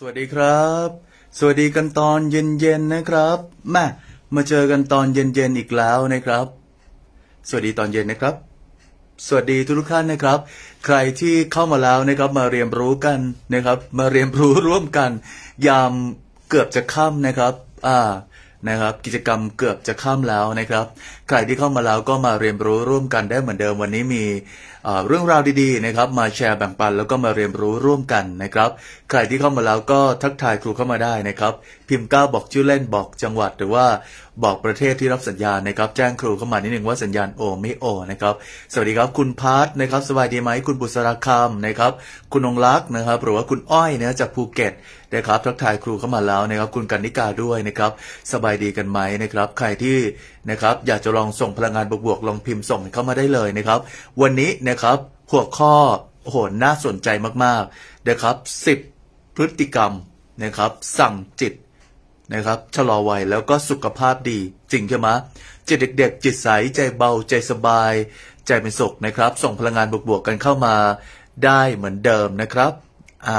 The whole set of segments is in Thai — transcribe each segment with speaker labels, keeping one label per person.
Speaker 1: สวัสดีครับ สวัสดีกันตอนเย็นๆ นะครับมามาเจอกันตอนเย็นๆอีกแล้วนะครับ สวัสดีตอนเย็นนะครับ สวัสดีทุกท่านนะครับ ใครที่เข้ามาแล้วนะครับ มาเรียนรู้กันนะครับ มาเรียนรู้ร่วมกัน ยามเกือบจะค่ำนะครับอ่า นะครับ กิจกรรมเกือบจะค่ำแล้วนะครับใครที่เข้ามาแล้วก็มาเรียนรู้ร่วมกันได้เหมือนเดิมวันนี้มีเรื่องราวดีๆนะครับ มาแชร์แบ่งปันแล้วก็มาเรียนรู้ร่วมกันนะครับ ใครที่เข้ามาแล้วก็ทักทายครูเข้ามาได้นะครับ พิมพ์ก้าบอกชื่อเล่นบอกจังหวัดหรือว่าบอกประเทศที่รับสัญญาณนะครับ แจ้งครูเข้ามานิดหนึ่งว่าสัญญาณโอไม่โอนะครับสวัสดีครับคุณพาร์ทนะครับสบายดีไหมคุณบุษราคำนะครับ คุณองลักษ์นะครับหรือว่าคุณอ้อยเนยจากภูเก็ตนะครับทักทายครูเข้ามาแล้วนะครับ คุณกันนิกาด้วยนะครับ สบายดีกันไหมนะครับ ใครที่นะครับอยากจะลองส่งพลังงานบวก ๆ ลองพิมพ์ส่งเข้ามาได้เลยนะครับ วันนี้นะครับหัวข้อโหน่าสนใจมากๆ นะครับ 10 พฤติกรรมนะครับ สั่งจิตนะครับชะลอวัยแล้วก็สุขภาพดีจริงใช่ไหมจิตเด็ก ๆ จิตใสใจเบาใจสบาย ใจเป็นสุขนะครับ ส่งพลังงานบวก ๆ กันเข้ามาได้เหมือนเดิมนะครับอ่า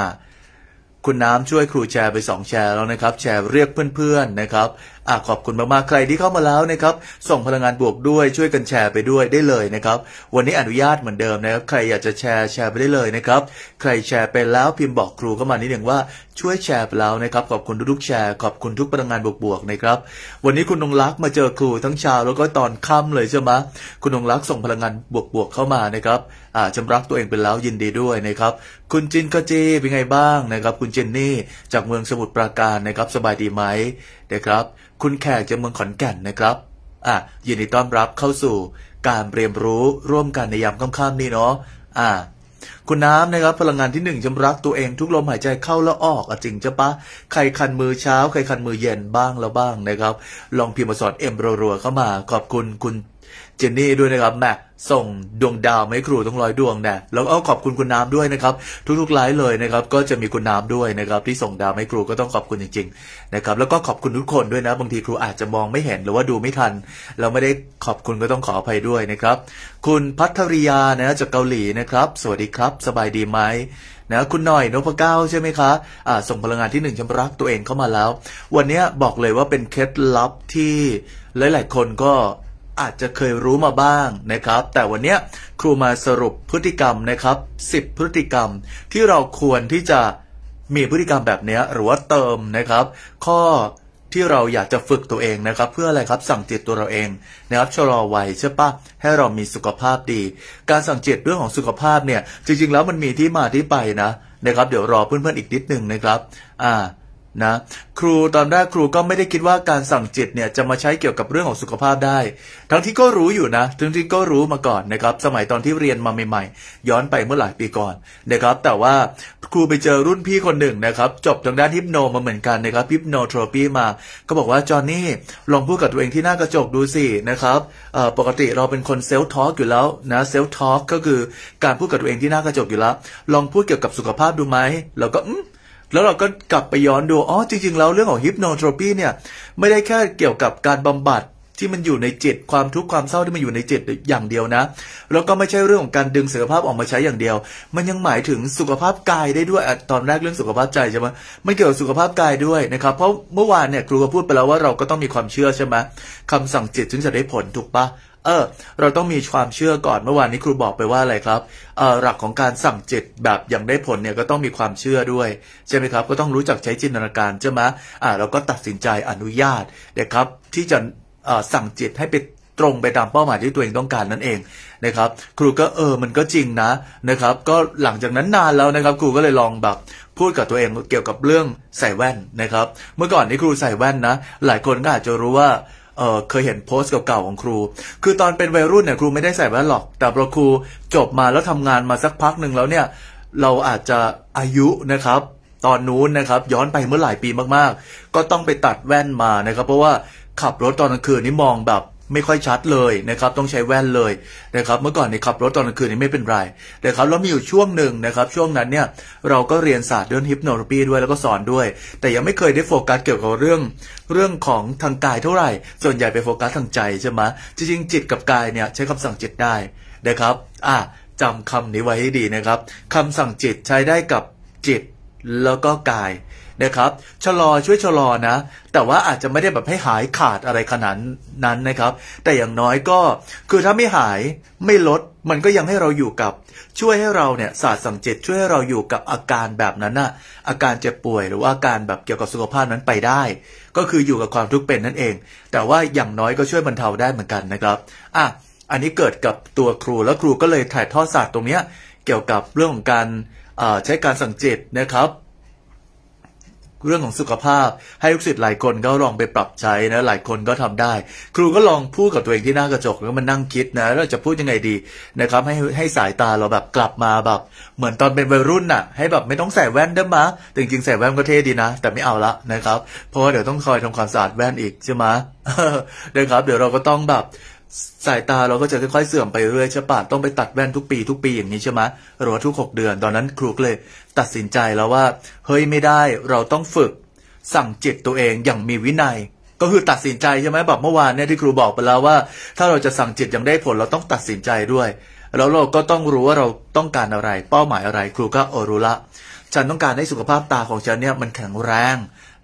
Speaker 1: คุณน้ำช่วยครูแชร์ไป 2 แชร์แล้วนะครับ แชร์เรียกเพื่อน ๆนะครับอ่ะขอบคุณมากๆ ใครที่เข้ามาแล้วนะครับ ส่งพลังงานบวกด้วย ช่วยกันแชร์ไปด้วยได้เลยนะครับ วันนี้อนุญาตเหมือนเดิมนะครับ ใครอยากจะแชร์แชร์ไปได้เลยนะครับ ใครแชร์ไปแล้วพิมพ์บอกครูเข้ามานิดหนึ่งว่า ช่วยแชร์ไปแล้วนะครับ ขอบคุณทุกๆแชร์ ขอบคุณทุกพลังงานบวกๆนะครับ วันนี้คุณนงรักมาเจอครูทั้งเช้าแล้วก็ตอนค่ำเลยใช่ไหมคุณนงรักส่งพลังงานบวกๆเข้ามานะครับ อ่าจำรักตัวเองไปแล้วยินดีด้วยนะครับ คุณจินกจีเป็นไงบ้างนะครับ คุณเจนนี่จากเมืองสมุทรปราการนะครับสบายดีไหมนะครับ คุณแขกจากเมืองขอนแก่นนะครับ อ่ะยินดีต้อนรับเข้าสู่การเรียนรู้ร่วมกันในยามค่ำค่ำนี้เนาะ อ่ะคุณน้ำนะครับพลังงานที่หนึ่งจำรักตัวเองทุกลมหายใจเข้าแล้วออกอจริงจะปะ ใครคันมือเช้า ใครคันมือเย็นบ้างแล้วบ้างนะครับ ลองพิมพ์มาสอนเอ็มรัวๆเข้ามา ขอบคุณคุณเจนนี่ด้วยนะครับแม่ส่งดวงดาวไม่ครูต้องร้อยดวงน่แล้วก็ขอบคุณคุณน้ำด้วยนะครับ ทุกๆไลฟ์เลยนะครับ ก็จะมีคุณน้ำด้วยนะครับ ที่ส่งดาวไม่ครูก็ต้องขอบคุณจริง ๆ นะครับ แล้วก็ขอบคุณทุกคนด้วยนะบางทีครูอาจจะมองไม่เห็นหรือว่าดูไม่ทัน เราไม่ได้ขอบคุณก็ต้องขออภัยด้วยนะครับ คุณพัทริยานะจากเกาหลีนะครับ สวัสดีครับ สบายดีไหมนะคุณหน่อยนพเก้าใช่ไหมคะอ่าส่งพลังงานที่หนึ่งชำรักตัวเองเข้ามาแล้ว วันนี้บอกเลยว่าเป็นเคล็ดลับที่หลายๆ คนก็อาจจะเคยรู้มาบ้างนะครับ แต่วันนี้ครูมาสรุปพฤติกรรมนะครับ10 พฤติกรรมที่เราควรที่จะมีพฤติกรรมแบบนี้หรือว่าเติมนะครับ ข้อที่เราอยากจะฝึกตัวเองนะครับ เพื่ออะไรครับสั่งจิตตัวเราเองนะครับชะลอวัยใช่ปะให้เรามีสุขภาพดี การสั่งจิตเรื่องของสุขภาพเนี่ย จริง ๆแล้วมันมีที่มาที่ไปนะนะครับเดี๋ยวรอเพื่อนๆอีกนิดนึงนะครับอ่านะครูตอนแรกครูก็ไม่ได้คิดว่าการสั่งจิตเนี่ยจะมาใช้เกี่ยวกับเรื่องของสุขภาพได้ ทั้งที่ก็รู้อยู่นะ ทั้งที่ก็รู้มาก่อนนะครับ สมัยตอนที่เรียนมาใหม่ๆ ย้อนไปเมื่อหลายปีก่อนนะครับ แต่ว่าครูไปเจอรุ่นพี่คนหนึ่งนะครับ จบทางด้านฮิปโนมาเหมือนกันนะครับ ฮิปโนโทรปีมา ก็บอกว่าจอห์นนี่ลองพูดกับตัวเองที่หน้ากระจกดูสินะครับปกติเราเป็นคนเซลล์ทอล์กอยู่แล้วนะ เซลล์ทอล์กก็คือการพูดกับตัวเองที่หน้ากระจกอยู่แล้ว ลองพูดเกี่ยวกับสุขภาพดูไหมเราก็อืมแล้วเราก็กลับไปย้อนดู อ๋อ จริงๆแล้วเรื่องของฮิปโนโทรปีเนี่ยไม่ได้แค่เกี่ยวกับการบำบัดที่มันอยู่ในจิตความทุกข์ความเศร้าที่มันอยู่ในจิตอย่างเดียวนะแล้วก็ไม่ใช่เรื่องของการดึงเสขภาพออกมาใช้อย่างเดียว มันยังหมายถึงสุขภาพกายได้ด้วยตอนแรกเรื่องสุขภาพใจใช่ไหมมันเกี่ยวกับสุขภาพกายด้วยนะครับเพราะเมื่อวานเนี่ยครูก็พูดไปแล้วว่าเราก็ต้องมีความเชื่อใช่ไหมคำสั่งจิตถึงจะได้ผลถูกปะเออเราต้องมีความเชื่อก่อนเมื่อวานนี้ครูบอกไปว่าอะไรครับเออหลักของการสั่งจิตแบบอย่างได้ผลเนี่ยก็ต้องมีความเชื่อด้วย ใช่ไหมครับ ก็ต้องรู้จักใช้จินตนาการใช่ไหมอ่าเราก็ตัดสินใจอนุญาตนะครับที่จะสั่งจิตให้ไปตรงไปตามเป้าหมายที่ตัวเองต้องการนั่นเองนะครับ ครูก็เออมันก็จริงนะนะครับ ก็หลังจากนั้นนานแล้วนะครับ ครูก็เลยลองแบบพูดกับตัวเองเกี่ยวกับเรื่องใส่แว่นนะครับ เมื่อก่อนนี้ครูใส่แว่นนะหลายคนก็อาจจะรู้ว่าเออเคยเห็นโพสต์เก่าๆ ของครู คือตอนเป็นวัยรุ่นเนี่ยครูไม่ได้ใส่แว่นหรอก แต่พอครูจบมาแล้วทำงานมาสักพักหนึ่งแล้วเนี่ย เราอาจจะอายุนะครับ ตอนนู้นนะครับย้อนไปเมื่อหลายปีมากๆ ก็ต้องไปตัดแว่นมานะครับ เพราะว่าขับรถตอนกลางคืนนี่มองแบบไม่ค่อยชัดเลยนะครับต้องใช้แว่นเลยนะครับเมื่อก่อนในขับรถตอนกลางคืนนี่ไม่เป็นไรนะครับแล้วมีอยู่ช่วงหนึ่งนะครับ ช่วงนั้นเนี่ยเราก็เรียนศาสตร์เรื่องฮิปโนโลปีด้วยแล้วก็สอนด้วย แต่ยังไม่เคยได้โฟกัส เกี่ยวกับเรื่อง เรื่องของทางกายเท่าไหร่ ส่วนใหญ่ไปโฟกัสทางใจใช่ไหมจริงจริงจิตกับกายเนี่ยใช้คำสั่งจิตได้นะครับอ่ะจำคำนี้ไว้ให้ดีนะครับคำสั่งจิตใช้ได้กับจิตแล้วก็กายนะครับชะลอช่วยชะลอนะแต่ว่าอาจจะไม่ได้แบบให้หายขาดอะไรขนาดนั้นนะครับ แต่อย่างน้อยก็ คือถ้าไม่หายไม่ลดมันก็ยังให้เราอยู่กับช่วยให้เราเนี่ยศาสตร์สังเจตช่วยให้เราอยู่กับอาการแบบนั้นนะ่ะอาการเจ็บป่วยหรือว่าอาการแบบเกี่ยวกับสุขภาพนั้นไปได้ ก็คืออยู่กับความทุกข์เป็นนั่นเอง แต่ว่าอย่างน้อยก็ช่วยบรรเทาได้เหมือนกันนะครับอ่ะอันนี้เกิดกับตัวครูแล้วครูก็เลยถ่ายทอดศาสตร์ตรงเนี้ยเกี่ยวกับเรื่องของการใช้การสังเจตนะครับเรื่องของสุขภาพให้ลูกศิษย์หลายคนก็ลองไปปรับใช้นะหลายคนก็ทำได้ ครูก็ลองพูดกับตัวเองที่หน้ากระจกแล้วมันนั่งคิดนะเราจะพูดยังไงดีนะครับให้ให้สายตาเราแบบกลับมาแบบ เหมือนตอนเป็นวัยรุ่นน่ะ ให้แบบไม่ต้องใส่แว่นเด้มะแต่จริงใส่แว่นก็เท่ดีนะ แต่ไม่เอาละนะครับเพราะว่าเดี๋ยวต้องคอยทำความสะอาดแว่นอีกใช่ไหมนะครับเดี๋ยวเราก็ต้องแบบสายตาเราก็จะค่อย ๆเสื่อมไปเรื่อยใช่ปะต้องไปตัดแว่นทุกปีทุกปีอย่างนี้ใช่ไหมหรือว่าทุก6เดือนตอนนั้นครูก็เลย ตัดสินใจแล้วว่าเฮ้ยไม่ได้เราต้องฝึก สั่งจิตตัวเองอย่างมีวินัย ก็คือตัดสินใจใช่ไหมแบบเมื่อวานเนี่ยที่ครูบอกไปแล้วว่า ถ้าเราจะสั่งจิตอย่างได้ผล เราต้องตัดสินใจด้วยแล้วเราก็ต้องรู้ว่าเราต้องการอะไรเป้าหมายอะไรครูก็อรู้ละฉันต้องการให้สุขภาพตาของฉันเนี่ยมันแข็งแรง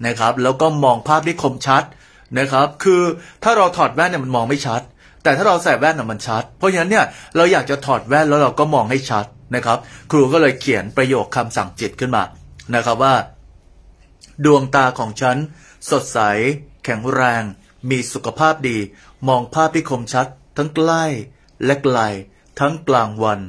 Speaker 1: นะครับแล้วก็มองภาพได้คมชัดนะครับ คือถ้าเราถอดแว่นเนี่ยมันมองไม่ชัดแต่ถ้าเราใส่แว่นมันชัด เพราะฉะนั้นเนี่ยเราอยากจะถอดแว่นแล้วเราก็มองให้ชัดนะครับ ครูก็เลยเขียนประโยคคำสั่งจิตขึ้นมานะครับว่า ดวงตาของฉัน สดใส แข็งแรง มีสุขภาพดี มองภาพที่คมชัด ทั้งใกล้ และไกล ทั้งกลางวัน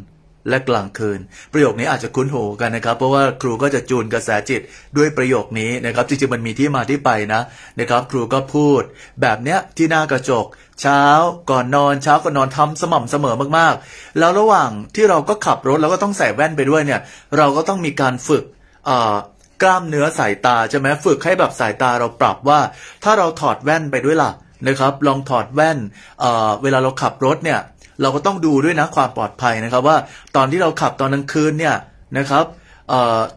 Speaker 1: และกลางคืน ประโยคนี้อาจจะคุ้นหูกันนะครับเพราะว่าครูก็จะจูนกระแสจิตด้วยประโยคนี้นะครับจริงๆมันมีที่มาที่ไปนะนะครับครูก็พูดแบบเนี้ยที่หน้ากระจก เช้าก่อนนอน เช้าก่อนนอนทำสม่ำเสมอมากๆแล้วระหว่างที่เราก็ขับรถเราก็ต้องใส่แว่นไปด้วยเนี่ยเราก็ต้องมีการฝึกอ่อกล้ามเนื้อสายตาใช่ไหมฝึกให้แบบสายตาเราปรับว่า ถ้าเราถอดแว่นไปด้วยล่ะนะครับลองถอดแว่นเเวลาเราขับรถเนี่ยเราก็ต้องดูด้วยนะ ความปลอดภัยนะครับ ว่าตอนที่เราขับตอนกลางคืนเนี่ยนะครับ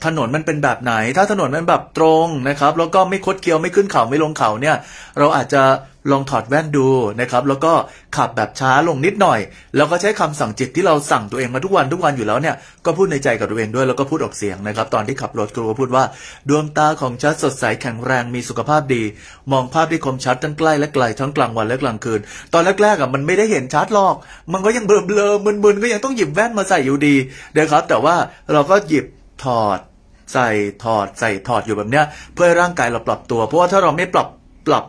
Speaker 1: ถนนมันเป็นแบบไหน ถ้าถนนมันแบบตรงนะครับ แล้วก็ไม่คดเคี้ยวไม่ขึ้นเขาไม่ลงเขาเนี่ย เราอาจจะลองถอดแว่นดูนะครับแล้วก็ขับแบบช้าลงนิดหน่อย แล้วก็ใช้คำสั่งจิตที่เราสั่งตัวเองมาทุกวันทุกวันอยู่แล้วเนี่ยก็พูดในใจกับตัวเองด้วยแล้วก็พูดออกเสียงนะครับตอนที่ขับรถครูก็พูดว่าดวงตาของชันสดใสแข็งแรงมีสุขภาพดี มองภาพที่คมชัดทั้งใกล้และไกลทั้งกลางวันและกลางคืนตอนแรกๆอ่ะมันไม่ได้เห็นชัดหรอก มันก็ยังเบลอเบลมึนๆก็ยังต้องหยิบแว่นมาใส่อยู่ดีนะครับ แต่ว่าเราก็หยิบถอด ใส่ถอดใส่ถอดอยู่แบบเนี้ยเพื่อให้ร่างกายเราปรับตัว เพราะว่าถ้าเราไม่ปรับปรับ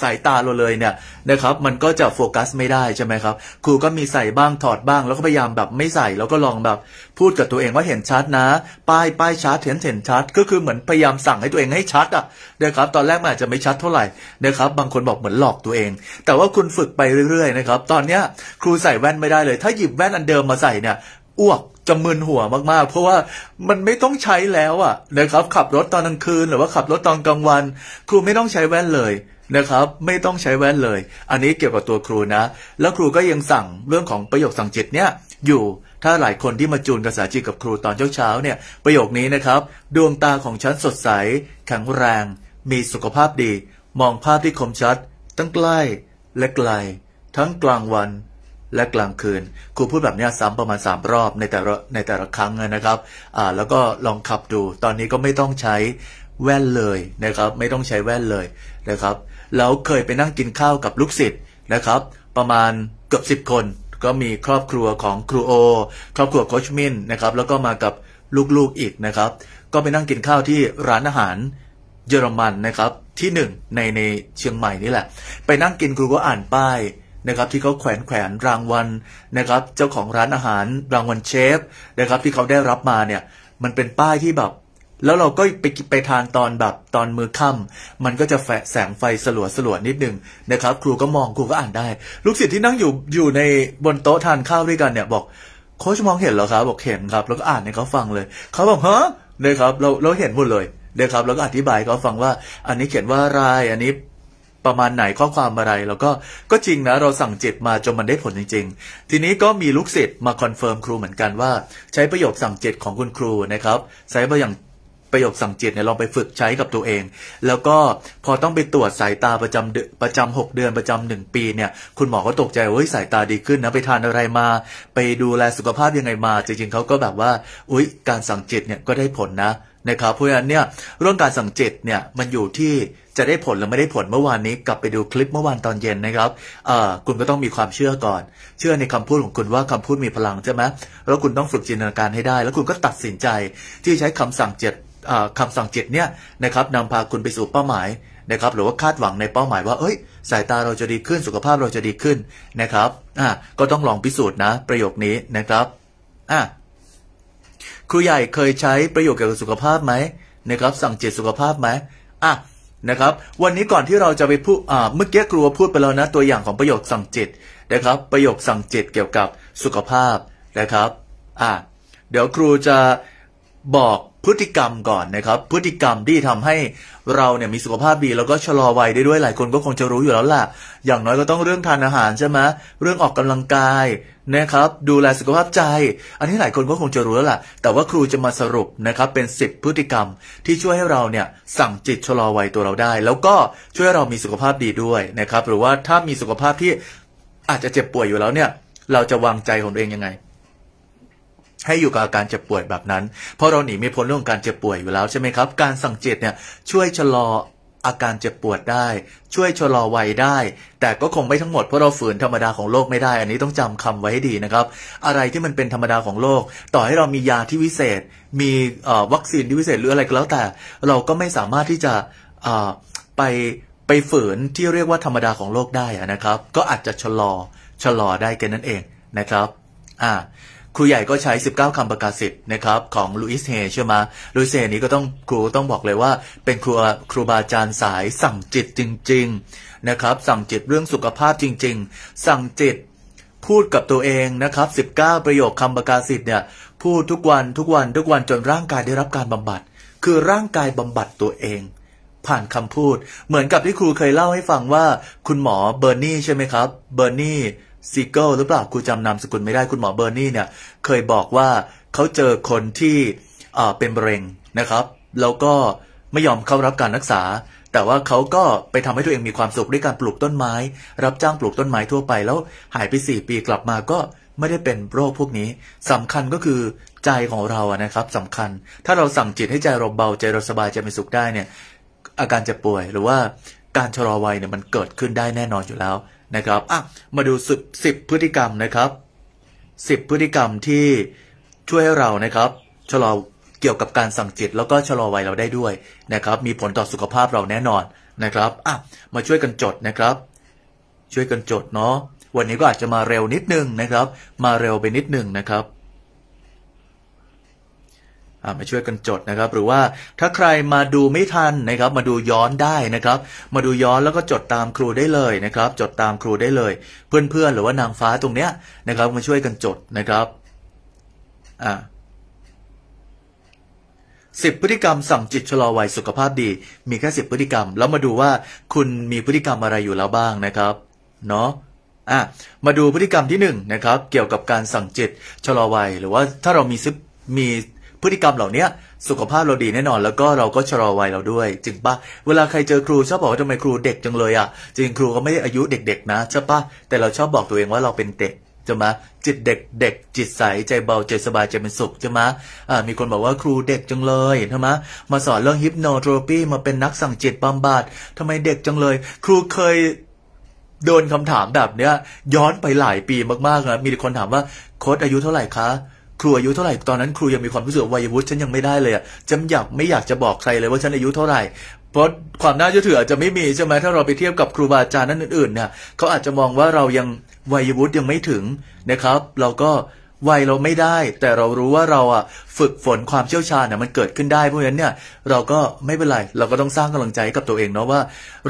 Speaker 1: สายตาเราเลยเนี่ยนะครับมันก็จะโฟกัสไม่ได้ใช่ไหมครับ ครูก็มีใส่บ้างถอดบ้างแล้วก็พยายามแบบไม่ใส่แล้วก็ลองแบบพูดกับตัวเองว่าเห็นชัดนะ ป้ายป้ายชัดเห็นเห็นชัดก็คือเหมือนพยายามสั่งให้ตัวเองให้ชัดอ่ะนะครับตอนแรกมันอาจจะไม่ชัดเท่าไหร่นะครับบางคนบอกเหมือนหลอกตัวเอง แต่ว่าคุณฝึกไปเรื่อยๆนะครับตอนเนี้ย ครูใส่แว่นไม่ได้เลย ถ้าหยิบแว่นอันเดิมมาใส่เนี่ยอ้วกจะมึนหัวมากๆ เพราะว่ามันไม่ต้องใช้แล้วอ่ะนะครับขับรถตอนกลางคืนหรือว่าขับรถตอนกลางวัน ครูไม่ต้องใช้แว่นเลยนะครับไม่ต้องใช้แว่นเลย อันนี้เกี่ยวกับตัวครูนะ แล้วครูก็ยังสั่งเรื่องของประโยคสั่งจิตเนี่ยอยู่ถ้าหลายคนที่มาจูนภาษาจีนกับครูตอนเช้าๆเนี่ยประโยคนี้นะครับ ดวงตาของฉันสดใส แข็งแรง มีสุขภาพดี มองภาพที่คมชัดทั้งใกล้และไกล ทั้งกลางวันและกลางคืน ครูพูดแบบนี้ซ้ำประมาณ3รอบในแต่ละในแต่ละครั้งนะครับ อ่าแล้วก็ลองขับดู ตอนนี้ก็ไม่ต้องใช้แว่นเลยนะครับ ไม่ต้องใช้แว่นเลยนะครับแล้วเคยไปนั่งกินข้าวกับลูกศิษย์นะครับ ประมาณเกือบสิบคน ก็มีครอบครัวของครูโอครอบครัวโคชมินนะครับแล้วก็มากับลูกๆอีกนะครับ ก็ไปนั่งกินข้าวที่ร้านอาหารเยอรมันนะครับที่หนึ่งในในเชียงใหม่นี่แหละ ไปนั่งกินครูก็อ่านป้ายนะครับ ที่เขาแขวนแขวนรางวัลนะครับ เจ้าของร้านอาหาร รางวัลเชฟนะครับ ที่เขาได้รับมาเนี่ยมันเป็นป้ายที่แบบแล้วเราก็ไปไปทานตอนแบบตอนมือค่ำมันก็จะแสงไฟสลัวสลัวนิดหนึ่งนะครับ ครูก็มองครูก็อ่านได้ลูกศิษย์ที่นั่งอยู่อยู่ในบนโต๊ะทานข้าวด้วยกันเนี่ย บอกโค้ชมองเห็นเหรอครับ บอกเห็นครับแล้วก็อ่านให้เขาฟังเลย เขาบอกฮะนะครับ เราเราเห็นหมดเลยนะครับ แล้วก็อธิบายเขาฟังว่า อันนี้เขียนว่าอะไร อันนี้ประมาณไหนข้อความอะไร แล้วก็ก็จริงนะ เราสั่งจิตมาจนมันได้ผลจริงๆทีนี้ก็มีลูกศิษย์มาคอนเฟิร์มครูเหมือนกันว่าใช้ประโยคสั่งจิตของคุณครูนะครับใช้ประโยคประโยคสั่งจิตเนี่ยลองไปฝึกใช้กับตัวเอง แล้วก็พอต้องไปตรวจสายตาประจำประจำหกเดือนประจำหนึ่งปีเนี่ย คุณหมอก็ตกใจเฮ้ยสายตาดีขึ้นนะไปทานอะไรมา ไปดูแลสุขภาพยังไงมาจริงๆเขาก็แบบว่าอุ้ยการสั่งจิตเนี่ยก็ได้ผลนะนะครับเพราะฉะนั้นเนี่ยเรื่องการสั่งจิตเนี่ยมันอยู่ที่ จะได้ผลหรือไม่ได้ผลเมื่อวานนี้ กลับไปดูคลิปเมื่อวานตอนเย็นนะครับ คุณก็ต้องมีความเชื่อก่อน เชื่อในคำพูดของคุณว่าคำพูดมีพลังใช่ไหมแล้วคุณต้องฝึกจินตนาการให้ได้ แล้วคุณก็ตัดสินใจที่ใช้คำสั่งจิตคำสั่งจิตเนี่ยนะครับนำพาคุณไปสู่เป้าหมายนะครับหรือว่าคาดหวังในเป้าหมายว่าเอ้ย สายตาเราจะดีขึ้น สุขภาพเราจะดีขึ้นนะครับอ่ะก็ต้องลองพิสูจน์นะประโยคนี้นะครับอ่ะครูใหญ่เคยใช้ประโยคเกี่ยวกับสุขภาพไหมนะครับสั่งจิตสุขภาพไหมอ่ะนะครับวันนี้ก่อนที่เราจะไปพูดอ่าเมื่อกี้ครูพูดไปแล้วนะตัวอย่างของประโยคสั่งจิตนะครับ ประโยคสั่งจิตเกี่ยวกับสุขภาพนะครับอ่ะเดี๋ยวครูจะบอกพฤติกรรมก่อนนะครับพฤติกรรมที่ทำให้เราเนี่ยมีสุขภาพดี แล้วก็ชะลอวัยได้ด้วยหลายคนก็คงจะรู้อยู่แล้วล่ะ อย่างน้อยก็ต้องเรื่องทานอาหาร ใช่ไหมเรื่องออกกำลังกายนะครับดูแลสุขภาพใจ อันนี้หลายคนก็คงจะรู้แล้วล่ะ แต่ว่าครูจะมาสรุปนะครับเป็น10พฤติกรรมที่ช่วยให้เราเนี่ยสั่งจิตชะลอวัยตัวเราได้ แล้วก็ช่วยเรามีสุขภาพดีด้วยนะครับหรือว่าถ้ามีสุขภาพที่อาจจะเจ็บป่วยอยู่แล้วเนี่ยเราจะวางใจของตัวเองยังไงให้อยู่กับอาการเจ็บป่วยแบบนั้น เพราะเราหนีไม่พ้นเรื่องการเจ็บป่วยอยู่แล้วใช่ไหมครับ การสั่งจกตเนี่ย ช่วยชะลออาการเจ็บปวดได้ ช่วยชะลอวัยได้ แต่ก็คงไม่ทั้งหมดเพราะเราฝืนธรรมดาของโลกไม่ได้ อันนี้ต้องจำคำไว้ให้ดีนะครับ อะไรที่มันเป็นธรรมดาของโลก ต่อให้เรามียาที่วิเศษมีวัคซีนที่วิเศษหรืออะไรก็แล้วแต่ เราก็ไม่สามารถที่จะไปไปฝืนที่เรียกว่าธรรมดาของโลกได้นะครับ ก็อาจจะชะลอชะลอได้แค่นั้นเองนะครับ อ่าครูใหญ่ก็ใช้ 19 คำประกาศสิทธิ์นะครับของลุอิสเฮใช่ไหมลุอิสเฮนี้ก็ต้องครูต้องบอกเลยว่าเป็นครูครูบาอาจารย์สายสั่งจิตจริงๆนะครับสั่งจิตเรื่องสุขภาพจริงๆ สั่งจิตพูดกับตัวเองนะครับ 19 ประโยคคำประกาศสิทธิ์เนี่ยพูดทุกวันทุกวันทุกวันจนร่างกายได้รับการบำบัด คือร่างกายบำบัดตัวเอง ผ่านคำพูดเหมือนกับที่ครูเคยเล่าให้ฟังว่าคุณหมอเบอร์นี่ใช่ไหมครับเบอร์นี่ซิเกิลหรือเปล่าครูจำนามสกุลไม่ได้คุณหมอเบอร์นี่เนี่ย เคยบอกว่าเขาเจอคนที่เป็นมะเร็งนะครับแล้วก็ไม่ยอมเข้ารับการรักษา แต่ว่าเขาก็ไปทำให้ตัวเองมีความสุขด้วยการปลูกต้นไม้ รับจ้างปลูกต้นไม้ทั่วไปแล้วหายไปสี่ปีกลับมาก็ไม่ได้เป็นโรคพวกนี้สำคัญก็คือใจของเราอะนะครับสำคัญ ถ้าเราสั่งจิตให้ใจเราเบาใจเราสบายใจมีสุขได้เนี่ย อาการจะป่วยหรือว่าการชะลอวัยเนี่ยมันเกิดขึ้นได้แน่นอนอยู่แล้วนะครับอ่ะมาดูสิบสิบพฤติกรรมนะครับสิบพฤติกรรมที่ช่วยให้เรานะครับชะลอเกี่ยวกับการสั่งจิต แล้วก็ชะลอวัยเราได้ด้วยนะครับ มีผลต่อสุขภาพเราแน่นอนนะครับอ่ะมาช่วยกันจดนะครับ ช่วยกันจดเนาะวันนี้ก็อาจจะมาเร็วนิดนึงนะครับ มาเร็วไปนิดนึงนะครับมาช่วยกันจดนะครับ หรือว่าถ้าใครมาดูไม่ทันนะครับ มาดูย้อนได้นะครับ มาดูย้อนแล้วก็จดตามครูได้เลยนะครับ จดตามครูได้เลย เพื่อนๆหรือว่านางฟ้าตรงเนี้ยนะครับ มาช่วยกันจดนะครับอ่าสิบพฤติกรรมสั่งจิตชะลอวัยสุขภาพดี มีแค่สิบพฤติกรรมแล้วมาดูว่าคุณมีพฤติกรรมอะไรอยู่แล้วบ้างนะครับเนาะอ่ะมาดูพฤติกรรมที่หนึ่งนะครับเกี่ยวกับการสั่งจิตชะลอวัย หรือว่าถ้าเรามีซบมีพฤติกรรมเหล่านี้สุขภาพเราดีแน่นอนแล้วก็เราก็ชะลอวัยเราด้วยจริงปะเวลาใครเจอครูชอบบอกว่าทำไมครูเด็กจังเลย อ่ะจริงครูก็ไม่ได้อายุเด็ก ๆ นะใช่ปะแต่เราชอบบอกตัวเองว่าเราเป็นเด็กจะมาจิตเด็กเด็ก จิตใสใจเบาใจสบายใจเป็นสุขจะมาอ่ามีคนบอกว่าครูเด็กจังเลยใช่ไหมมาสอนเรื่องฮิปโนโทรปีมาเป็นนักสั่งจิตบำบัดทำไมเด็กจังเลย ครูเคยโดนคำถามแบบเนี้ย ย้อนไปหลายปีมากๆนะมีคนถามว่าโค้ดอายุเท่าไหร่คะครูอายุเท่าไหร่ตอนนั้นครูยังมีความรู้สึกวัยวุฒิฉันยังไม่ได้เลยอะจำอยากไม่อยากจะบอกใครเลยว่าฉันอายุเท่าไหร่เพราะความน่าเชื่อถืออาจจะไม่มีใช่ไหมถ้าเราไปเทียบกับครูบาอาจารย์นั่นอื่นๆเนี่ยเขาอาจจะมองว่าเรายังวัยวุฒิยังไม่ถึงนะครับ เราก็วัยเราไม่ได้ แต่เรารู้ว่าเราอ่ะฝึกฝนความเชี่ยวชาญเนี่ยมันเกิดขึ้นได้เพราะฉะนั้นเนี่ยเราก็ไม่เป็นไรเราก็ต้องสร้างกำลังใจกับตัวเองเนาะว่า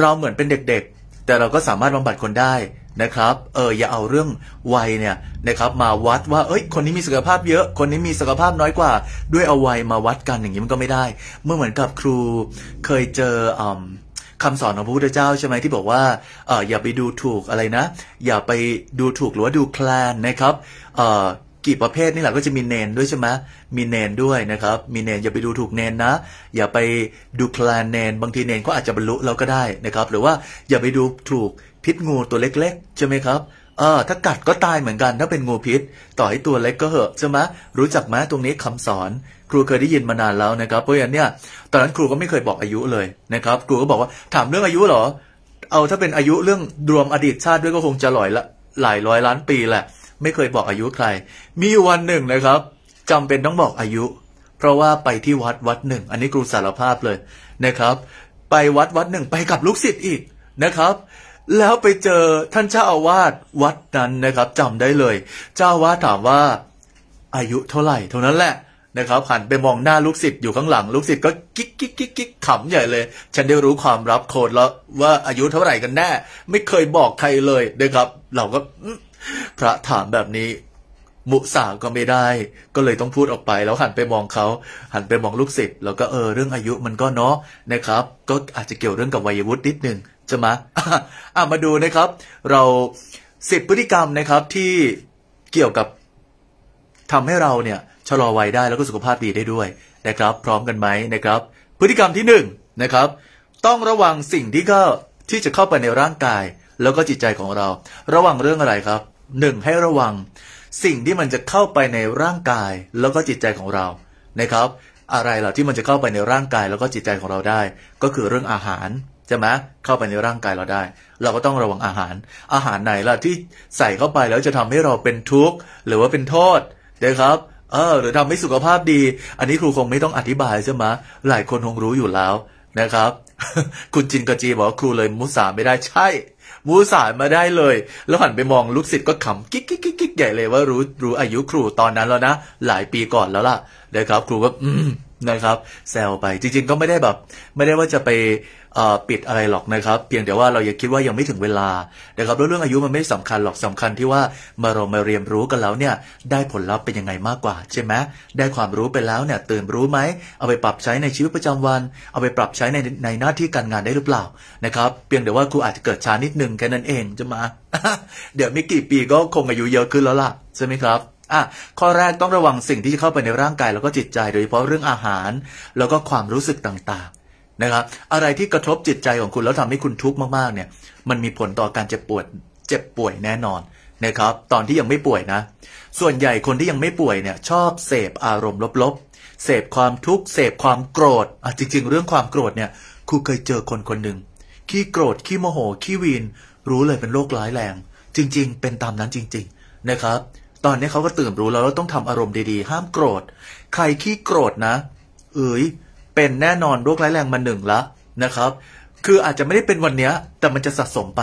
Speaker 1: เราเหมือนเป็นเด็กๆแต่เราก็สามารถบำบัดคนได้นะครับเอออย่าเอาเรื่องวัยเนี่ยนะครับมาวัดว่าเอ้ยคนนี้มีสุขภาพเยอะคนนี้มีสุขภาพน้อยกว่า ด้วยเอาวัยมาวัดกันอย่างนี้มันก็ไม่ได้ เมื่อเหมือนกับครูเคยเจอคำสอนของพระพุทธเจ้าใช่ไหมที่บอกว่าเอออย่าไปดูถูกอะไรนะอย่าไปดูถูกหรือว่าดูแคลนนะครับกี่ประเภทนี่แหละก็จะมีเนนด้วยใช่ไหมมีเนนด้วยนะครับ มีเนนอย่าไปดูถูกเนนนะ อย่าไปดูแคลนเนน บางทีเนนก็อาจจะบรรลุเราก็ได้นะครับ หรือว่าอย่าไปดูถูกพิษงูตัวเล็กๆใช่ไหมครับเออถ้ากัดก็ตายเหมือนกัน ถ้าเป็นงูพิษต่อให้ตัวเล็กก็เหอะใช่ไหมรู้จักไหมตรงนี้คำสอน ครูเคยได้ยินมานานแล้วนะครับ เพราะฉะนั้นเนี่ยตอนนั้นครูก็ไม่เคยบอกอายุเลยนะครับ ครูก็บอกว่าถามเรื่องอายุหรอ เอาถ้าเป็นอายุเรื่องรวมอดีตชาติด้วยก็คงจะหลอยละหลายร้อยล้านปีแหละไม่เคยบอกอายุใคร มีวันหนึ่งนะครับ จำเป็นต้องบอกอายุ เพราะว่าไปที่วัดวัดหนึ่ง อันนี้ครูสารภาพเลยนะครับ ไปวัดวัดหนึ่งไปกับลูกศิษย์อีกนะครับ แล้วไปเจอท่านเจ้าอาวาสวัดนั้นนะครับ จำได้เลย เจ้าอาวาสถามว่าอายุเท่าไหร่ เท่านั้นแหละนะครับหันไปมองหน้าลูกศิษย์อยู่ข้างหลังลูกศิษย์ก็กิ๊กกิ๊กกิ๊กกิ๊กขำใหญ่เลย ฉันได้รู้ความรับโคดแล้วว่าอายุเท่าไหร่กันแน่ ไม่เคยบอกใครเลยนะครับ เราก็พระถามแบบนี้มุสาก็ไม่ได้ ก็เลยต้องพูดออกไปแล้วหันไปมองเขา หันไปมองลูกศิษย์แล้วก็เออเรื่องอายุมันก็เนาะนะครับ ก็อาจจะเกี่ยวเรื่องกับวัยวุฒินิดนึงจะมาอ่ะมาดูนะครับ เราสิบพฤติกรรมนะครับที่เกี่ยวกับทำให้เราเนี่ยชะลอวัยได้แล้วก็สุขภาพดีได้ด้วยนะครับ พร้อมกันไหมนะครับ พฤติกรรมที่หนึ่งนะครับ ต้องระวังสิ่งที่ก็ที่จะเข้าไปในร่างกายแล้วก็จิตใจของเรา ระวังเรื่องอะไรครับหนึ่งให้ระวัง สิ่งที่มันจะเข้าไปในร่างกายแล้วก็จิตใจของเรา นะครับ อะไรล่ะที่มันจะเข้าไปในร่างกายแล้วก็จิตใจของเราได้ ก็คือเรื่องอาหารใช่ไหมเข้าไปในร่างกายเราได้ เราก็ต้องระวังอาหาร อาหารไหนล่ะที่ใส่เข้าไปแล้วจะทำให้เราเป็นทุกข์ หรือว่าเป็นโทษนะครับ เออ หรือทำให้สุขภาพดี อันนี้ครูคงไม่ต้องอธิบายใช่ไหมหลายคนคงรู้อยู่แล้วนะครับ คุณจินกจีบอกว่าครูเลยมุสาไม่ได้ ใช่มูสายมาได้เลย แล้วหันไปมองลูกศิษย์ก็ขำกิ๊กกิ๊กกิ๊กใหญ่เลยว่ารู้รู้อายุครูตอนนั้นแล้วนะ หลายปีก่อนแล้วล่ะนะครับครูก็อืมนะครับแซวไปจริงๆก็ไม่ได้แบบ ไม่ได้ว่าจะไปปิดอะไรหรอกนะครับเพียงแต่ว่าเราอย่าคิดว่ายังไม่ถึงเวลานะครับเรื่องอายุมันไม่สำคัญหรอกสำคัญที่ว่ามาเรามาเรียนรู้กันแล้วเนี่ยได้ผลลัพธ์เป็นยังไงมากกว่าใช่ไหมได้ความรู้ไปแล้วเนี่ย ตื่นรู้ไหมเอาไปปรับใช้ในชีวิตประจำวัน เอาไปปรับใช้ในในหน้าที่การงานได้หรือเปล่านะครับเพียงแต่ว่าครูอาจจะเกิดช้านิดนึงแค่นั้นเองจะมา เดี๋ยวไม่กี่ปีก็คงอายุเยอะขึ้นแล้วล่ะใช่ไหมครับอ่ะข้อแรกต้องระวังสิ่งที่จะเข้าไปในร่างกายแล้วก็จิตใจโดยเฉพาะเรื่องอาหาร แล้วก็ความรู้สึกต่างนะครับอะไรที่กระทบจิตใจของคุณ แล้วทำให้คุณทุกข์มากๆเนี่ยมันมีผลต่อการเจ็บปวดเจ็บป่วยแน่นอนนะครับ ตอนที่ยังไม่ป่วยนะ ส่วนใหญ่คนที่ยังไม่ป่วยเนี่ยชอบเสพอารมณ์ลบ ๆเสพความทุกข์เสพความโกรธอ่ะจริงๆ เรื่องความโกรธเนี่ยครูเคยเจอคนคนหนึ่ง ขี้โกรธขี้โมโหขี้วีนรู้เลยเป็นโรคร้ายแรงจริงๆเป็นตามนั้นจริงๆนะครับ ตอนนี้เขาก็ตื่นรู้แล้วเราต้องทำอารมณ์ดีๆ ห้ามโกรธ ใครขี้โกรธนะเอ๋ยเป็นแน่นอนโรคร้ายแรงมาหนึ่งแล้วนะครับ คืออาจจะไม่ได้เป็นวันนี้แต่มันจะสะสมไป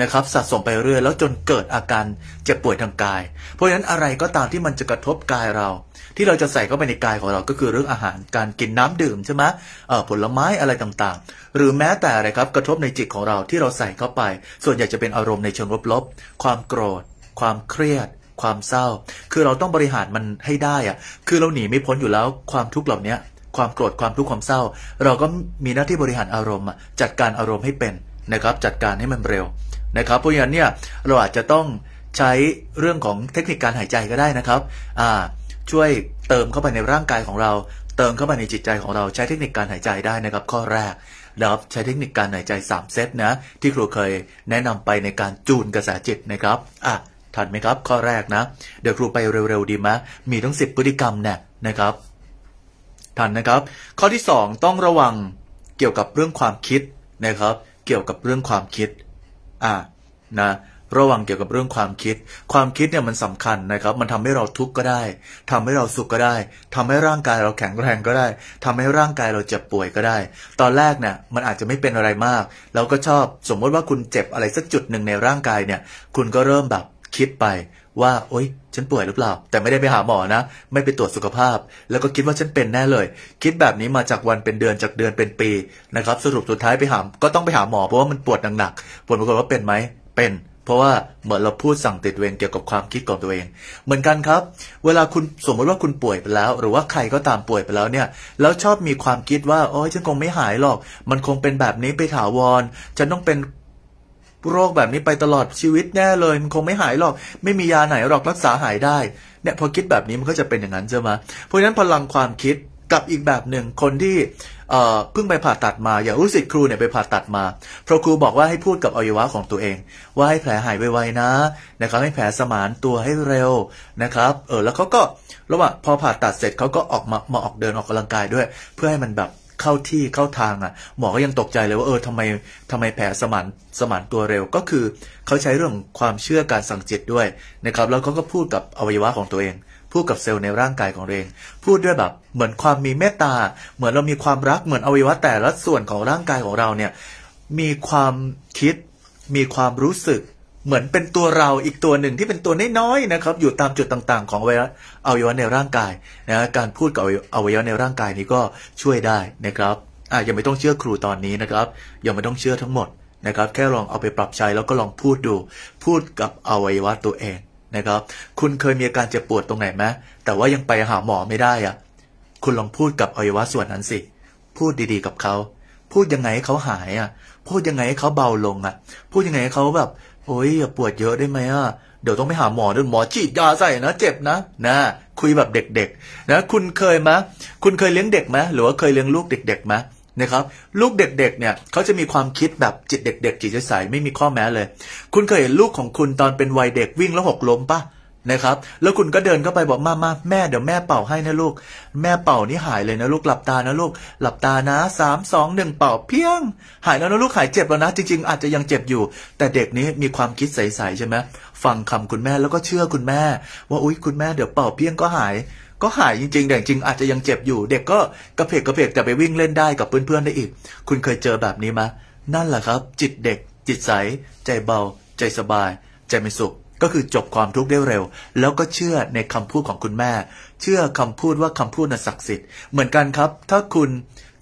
Speaker 1: นะครับ สะสมไปเรื่อย แล้วจนเกิดอาการเจ็บป่วยทางกาย เพราะฉะนั้นอะไรก็ตามที่มันจะกระทบกายเรา ที่เราจะใส่เข้าไปในกายของเราก็คือเรื่องอาหาร การกินน้ำดื่มใช่ไหมผลไม้อะไรต่างๆ หรือแม้แต่อะไรครับ กระทบในจิตของเราที่เราใส่เข้าไป ส่วนใหญ่จะเป็นอารมณ์ในเชิงลบๆ ความโกรธ ความเครียด ความเศร้า คือเราต้องบริหารมันให้ได้อะคือเราหนีไม่พ้นอยู่แล้วความทุกข์เหล่านี้ความโกรธความทุกข์ความเศร้า เราก็มีหน้าที่บริหารอารมณ์จัดการอารมณ์ให้เป็นนะครับ จัดการให้มันเร็วนะครับเพราะฉะนั้นเนี่ยเราอาจจะต้องใช้เรื่องของเทคนิคการหายใจก็ได้นะครับอ่า ช่วยเติมเข้าไปในร่างกายของเรา เติมเข้าไปในจิตใจของเราใช้เทคนิคการหายใจได้นะครับ ข้อแรกนะครับใช้เทคนิคการหายใจ 3 เซตนะ ที่ครูเคยแนะนำไปในการจูนกระแสจิตนะครับอ่ะทันไหมครับ ข้อแรกนะ เดี๋ยวครูไปเร็วๆดีไหมมีทั้ง 10พฤติกรรมเนี่ยนะครับทันนะครับข้อที่ 2 ต้องระวังเกี่ยวกับเรื่องความคิดนะครับ เกี่ยวกับเรื่องความคิดอ่านะระวังเกี่ยวกับเรื่องความคิด ความคิดเนี่ยมันสำคัญนะครับมันทำให้เราทุกข์ก็ได้ ทำให้เราสุขก็ได้ ทำให้ร่างกายเราแข็งแรงก็ได้ ทำให้ร่างกายเราเจ็บป่วยก็ได้ ตอนแรกเนี่ยมันอาจจะไม่เป็นอะไรมาก เราก็ชอบ สมมติว่าคุณเจ็บอะไรสักจุดหนึ่งในร่างกายเนี่ยคุณก็เริ่มแบบคิดไปว่าโอ๊ยฉันป่วยหรือเปล่า แต่ไม่ได้ไปหาหมอนะ ไม่ไปตรวจสุขภาพ แล้วก็คิดว่าฉันเป็นแน่เลย คิดแบบนี้มาจากวันเป็นเดือนจากเดือนเป็นปีนะครับสรุปสุดท้ายไปหา ก็ต้องไปหาหมอเพราะว่ามันปวดหนักๆปวดปรากฏว่าเป็นไหมเป็น เพราะว่าเหมือนเราพูดสั่งติดเวงเกี่ยวกับความคิดของตัวเอง เหมือนกันครับ เวลาคุณสมมติว่าคุณป่วยไปแล้ว หรือว่าใครก็ตามป่วยไปแล้วเนี่ยแล้วชอบมีความคิดว่าโอ้ยฉันคงไม่หายหรอก มันคงเป็นแบบนี้ไปถาวรฉันต้องเป็นโรคแบบนี้ไปตลอดชีวิตแน่เลย มันคงไม่หายหรอก ไม่มียาไหนหรอกรักษาหายได้ เนี่ย พอคิดแบบนี้มันก็จะเป็นอย่างนั้นใช่ไหมเพราะฉะนั้นพลังความคิดกับอีกแบบหนึ่งคนที่เพิ่งไปผ่าตัดมา อย่างรู้สิทธิ์ครูเนี่ยไปผ่าตัดมาเพราะครูบอกว่าให้พูดกับอวัยวะของตัวเอง ว่าให้แผลหายไวๆนะนะครับให้แผลสมานตัวให้เร็วนะครับเออแล้วเขาก็ระหว่างพอผ่าตัดเสร็จเขาก็ออกมามาออกเดินออกกำลังกายด้วยเพื่อให้มันแบบเข้าที่เข้าทางอะ่ะหมอก็ยังตกใจเลยว่าเออทำไมทำไมแผลสมานสมานตัวเร็วก็คือเขาใช้เรื่องความเชื่อการสั่งจิตด้วยนะครับ แล้วเขาก็พูดกับอวัยวะของตัวเอง พูดกับเซลล์ในร่างกายของเอง พูดด้วยแบบ เหมือนความมีเมตตา เหมือนเรามีความรักเหมือนอวัยวะแต่ละส่วนของร่างกายของเราเนี่ยมีความคิดมีความรู้สึกเหมือนเป็นตัวเราอีกตัวหนึ่งที่เป็นตัวน้อยๆนะครับอยู่ตามจุดต่างๆของอวัยวะอวัยวะในร่างกายนะการพูดกับอวัยวะในร่างกายนี้ก็ช่วยได้นะครับอ่ะยังไม่ต้องเชื่อครูตอนนี้นะครับยังไม่ต้องเชื่อทั้งหมดนะครับ แค่ลองเอาไปปรับใช้แล้วก็ลองพูดดูพูดกับอวัยวะตัวเองนะครับ คุณเคยมีอาการเจ็บปวดตรงไหนไหมแต่ว่ายังไปหาหมอไม่ได้อะคุณลองพูดกับอวัยวะส่วนนั้นสิ พูดดีๆกับเขาพูดยังไงให้เขาหายอ่ะพูดยังไงให้เขาเบาลงอ่ะ พูดยังไงให้เขาแบบโอ้ยอย่าปวดเยอะได้ไหมอ่ะ เดี๋ยวต้องไปหาหมอด้วยหมอฉีดยาใส่นะเจ็บนะนะคุยแบบเด็กๆนะคุณเคยไหมคุณเคยเลี้ยงเด็กไหมหรือว่าเคยเลี้ยงลูกเด็กๆไหมนะครับ ลูกเด็กๆ เนี่ยเขาจะมีความคิดแบบจิตเด็กๆจิตใสไม่มีข้อแม้เลย คุณเคยเห็นลูกของคุณตอนเป็นวัยเด็กวิ่งแล้วหกล้มปะนะครับ แล้วคุณก็เดินเข้าไปบอกมามาแม่เดี๋ยวแม่เป่าให้นะลูก แม่เป่านี่หายเลยนะลูก หลับตานะลูกหลับตานะสามสองหนึ่งเป่าเพียง หายแล้วนะลูกหายเจ็บแล้วนะ จริงๆอาจจะยังเจ็บอยู่ แต่เด็กนี้มีความคิดใสๆใช่ไหมฟังคำคุณแม่แล้วก็เชื่อคุณแม่ ว่า อุ๊ยคุณแม่เดี๋ยวเป่าเพียงก็หาย ก็หายจริงๆแต่จริงอาจจะยังเจ็บอยู่ เด็กก็กระเพกกระเพกแต่ไปวิ่งเล่นได้กับเพื่อนๆได้อีก คุณเคยเจอแบบนี้ไหมนั่นแหละครับ จิตเด็กจิตใส ใจเบาใจสบาย ใจไม่สุขก็คือจบความทุกข์ได้เร็ว แล้วก็เชื่อในคำพูดของคุณแม่ เชื่อคำพูดว่าคำพูดนั้นศักดิ์สิทธิ์เหมือนกันครับ ถ้าคุณ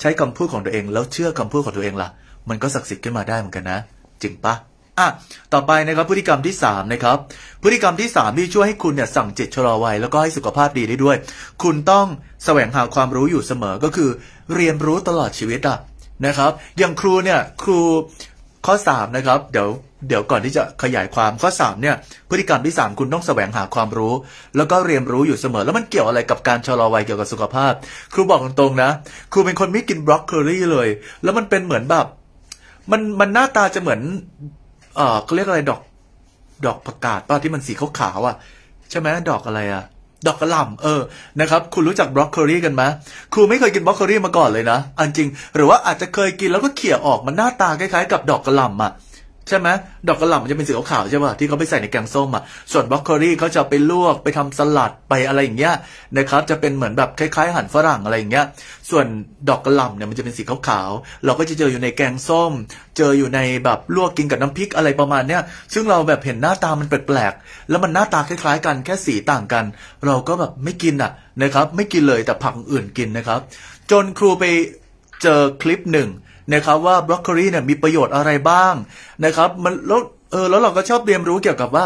Speaker 1: ใช้คำพูดของตัวเอง แล้วเชื่อคำพูดของตัวเองละ่ะ มันก็ศักดิ์สิทธิ์ขึ้นมาได้เหมือนกันนะจริงปะอ่ะต่อไปนะครับพฤติกรรมที่ 3 นะครับ พฤติกรรมที่3ที่ช่วยให้คุณเนี่ยสั่งจิตชะลอวัยแล้วก็ให้สุขภาพดีได้ด้วย คุณต้องแสวงหาความรู้อยู่เสมอก็คือ เรียนรู้ตลอดชีวิตอะนะครับ อย่างครูเนี่ยครูข้อ 3 นะครับ เดี๋ยวเดี๋ยวก่อนที่จะขยายความข้อ 3 เนี่ย พฤติกรรมที่ 3 คุณต้องแสวงหาความรู้ แล้วก็เรียนรู้อยู่เสมอ แล้วมันเกี่ยวอะไรกับการชะลอวัยเกี่ยวกับสุขภาพ ครูบอกตรงๆนะครูเป็นคนไม่กินบรอกโคลีเลย แล้วมันเป็นเหมือนแบบ มันมันหน้าตาจะเหมือนเออเขาเรียกอะไรดอกดอกผักกาดป้าที่มันสีขาวๆอ่ะใช่ไหมดอกอะไรอ่ะ ดอกกระหล่ำเออนะครับคุณรู้จักบรอกโคลีกันไหมครูไม่เคยกินบรอกโคลีมาก่อนเลยนะอันจริง หรือว่าอาจจะเคยกินแล้วก็เขี่ยออกมันหน้าตาคล้ายๆ กับ ดอกกระหล่ำอ่ะใช่ไหมดอกกระหล่ำมันจะเป็นสีขาวใช่ป่ะที่เขาไปใส่ในแกงส้มอ่ะ ส่วนบล็อกโคลี่เขาจะไปลวกไปทำสลัดไปอะไรอย่างเงี้ยนะครับจะเป็นเหมือนแบบคล้ายๆ หั่นฝรั่งอะไรอย่างเงี้ย ส่วนดอกกระหล่ำเนี่ยมันจะเป็นสีขาวๆเราก็จะเจออยู่ในแกงส้ม เจออยู่ในแบบลวกกินกับน้ำพริกอะไรประมาณเนี้ย ซึ่งเราแบบเห็นหน้าตามันแปลกๆแล้วมันหน้าตาคล้ายๆกันแค่สีต่างกัน เราก็แบบไม่กินอ่ะนะครับไม่กินเลยแต่ผักอื่นกินนะครับ จนครูไปเจอคลิปหนึ่งนะครับว่าบรอกโคลีเนี่ยมีประโยชน์อะไรบ้างนะครับมันแล้วเออแล้วเราก็ชอบเรียนรู้เกี่ยวกับว่า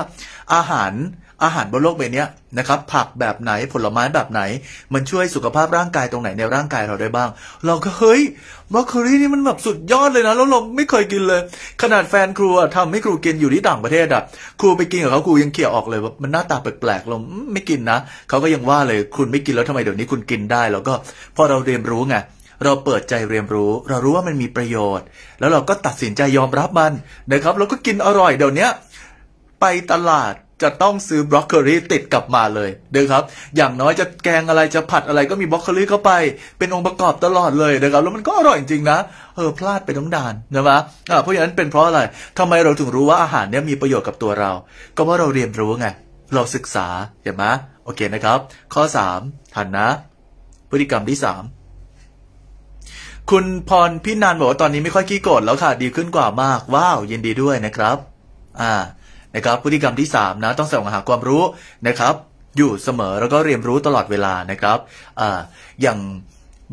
Speaker 1: อาหารอาหารบนโลกใบนี้นะครับผักแบบไหนผลไม้แบบไหน มันช่วยสุขภาพร่างกายตรงไหนในร่างกายเราได้บ้างเราก็เฮ้ยบรอกโคลีนี่มันแบบสุดยอดเลยนะแล้วเราไม่เคยกินเลย ขนาดแฟนครูทำให้ครูกินอยู่ที่ต่างประเทศอะครูไปกินกับเขาครูยังเขี่ยออกเลยว่ามันหน้าตาแปลกๆเราไม่กินนะเขาก็ยังว่าเลยคุณไม่กินแล้วทำไมเดี๋ยวนี้คุณกินได้ แล้วก็พอเราเรียนรู้ไงเราเปิดใจเรียนรู้ เรารู้ว่ามันมีประโยชน์ แล้วเราก็ตัดสินใจยอมรับมันนะครับเราก็กินอร่อยเดี๋ยวนี้ไปตลาดจะต้องซื้อบรอกโคลี ติดกลับมาเลยนะครับอย่างน้อยจะแกงอะไรจะผัดอะไรก็มีบรอกโคลีเข้าไปเป็นองค์ประกอบตลอดเลยนะครับแล้วมันก็อร่อยจริงนะเออพลาดไปต้องดานนะวะเพราะฉะนั้นเป็นเพราะอะไร ทำไมเราถึงรู้ว่าอาหารเนี้ยมีประโยชน์กับตัวเรา ก็เพราะเราเรียนรู้ไงเราศึกษาเห็นไหมโอเคนะครับ ข้อ3หันนะ พฤติกรรมที่ 3คุณพรพินานบอกว่าตอนนี้ไม่ค่อยขี้โกรธแล้วค่ะ ดีขึ้นกว่ามาก ว้าว ยินดีด้วยนะครับ อ่านะครับ พฤติกรรมที่3นะ ต้องแสวงหาความรู้นะครับ อยู่เสมอแล้วก็เรียนรู้ตลอดเวลานะครับอ่าอย่าง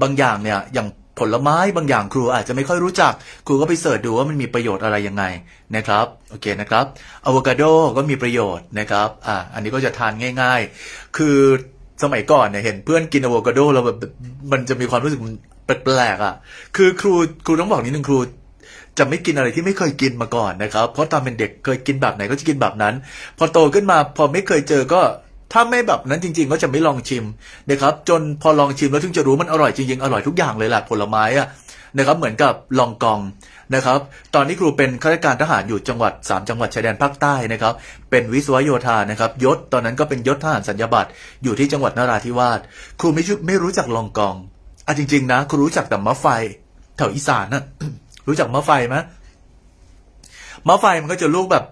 Speaker 1: บางอย่างเนี่ย อย่างผลไม้บางอย่างครู อาจจะไม่ค่อยรู้จัก ครูก็ไปเสิร์ชดูว่ามันมีประโยชน์อะไรยังไงนะครับโอเคนะครับอะโวคาโดก็มีประโยชน์นะครับ อ่า อันนี้ก็จะทานง่ายๆ คือสมัยก่อนเนี่ยเห็น เพื่อนกินอะโวคาโดเราแบบมันจะมีความรู้สึกแปลกๆอ่ะ คือครูครูต้องบอกนิดนึงครูจะไม่กินอะไรที่ไม่เคยกินมาก่อนนะครับ เพราะตอนเป็นเด็กเคยกินแบบไหนก็จะกินแบบนั้น พอโตขึ้นมาพอไม่เคยเจอก็ถ้าไม่แบบนั้นจริง ๆ ก็จะไม่ลองชิมนะครับ จนพอลองชิมแล้วถึงจะรู้มันอร่อยจริงๆอร่อยทุกอย่างเลยแหละผลไม้อะนะครับเหมือนกับลองกองนะครับ ตอนนี้ครูเป็นข้าราชการทหารอยู่จังหวัด 3 จังหวัดชายแดนภาคใต้นะครับ เป็นวิศวโยธานะครับ ยศตอนนั้นก็เป็นยศทหารสัญญาบัตรอยู่ที่จังหวัดนราธิวาสครูไม่ไม่รู้จักลองกองอ่ะจริงๆนะคุณรู้จักแต่มะไฟแถวอีสานนะรู้จักมะไฟไหมมะไฟมันก็จะลูกแบบ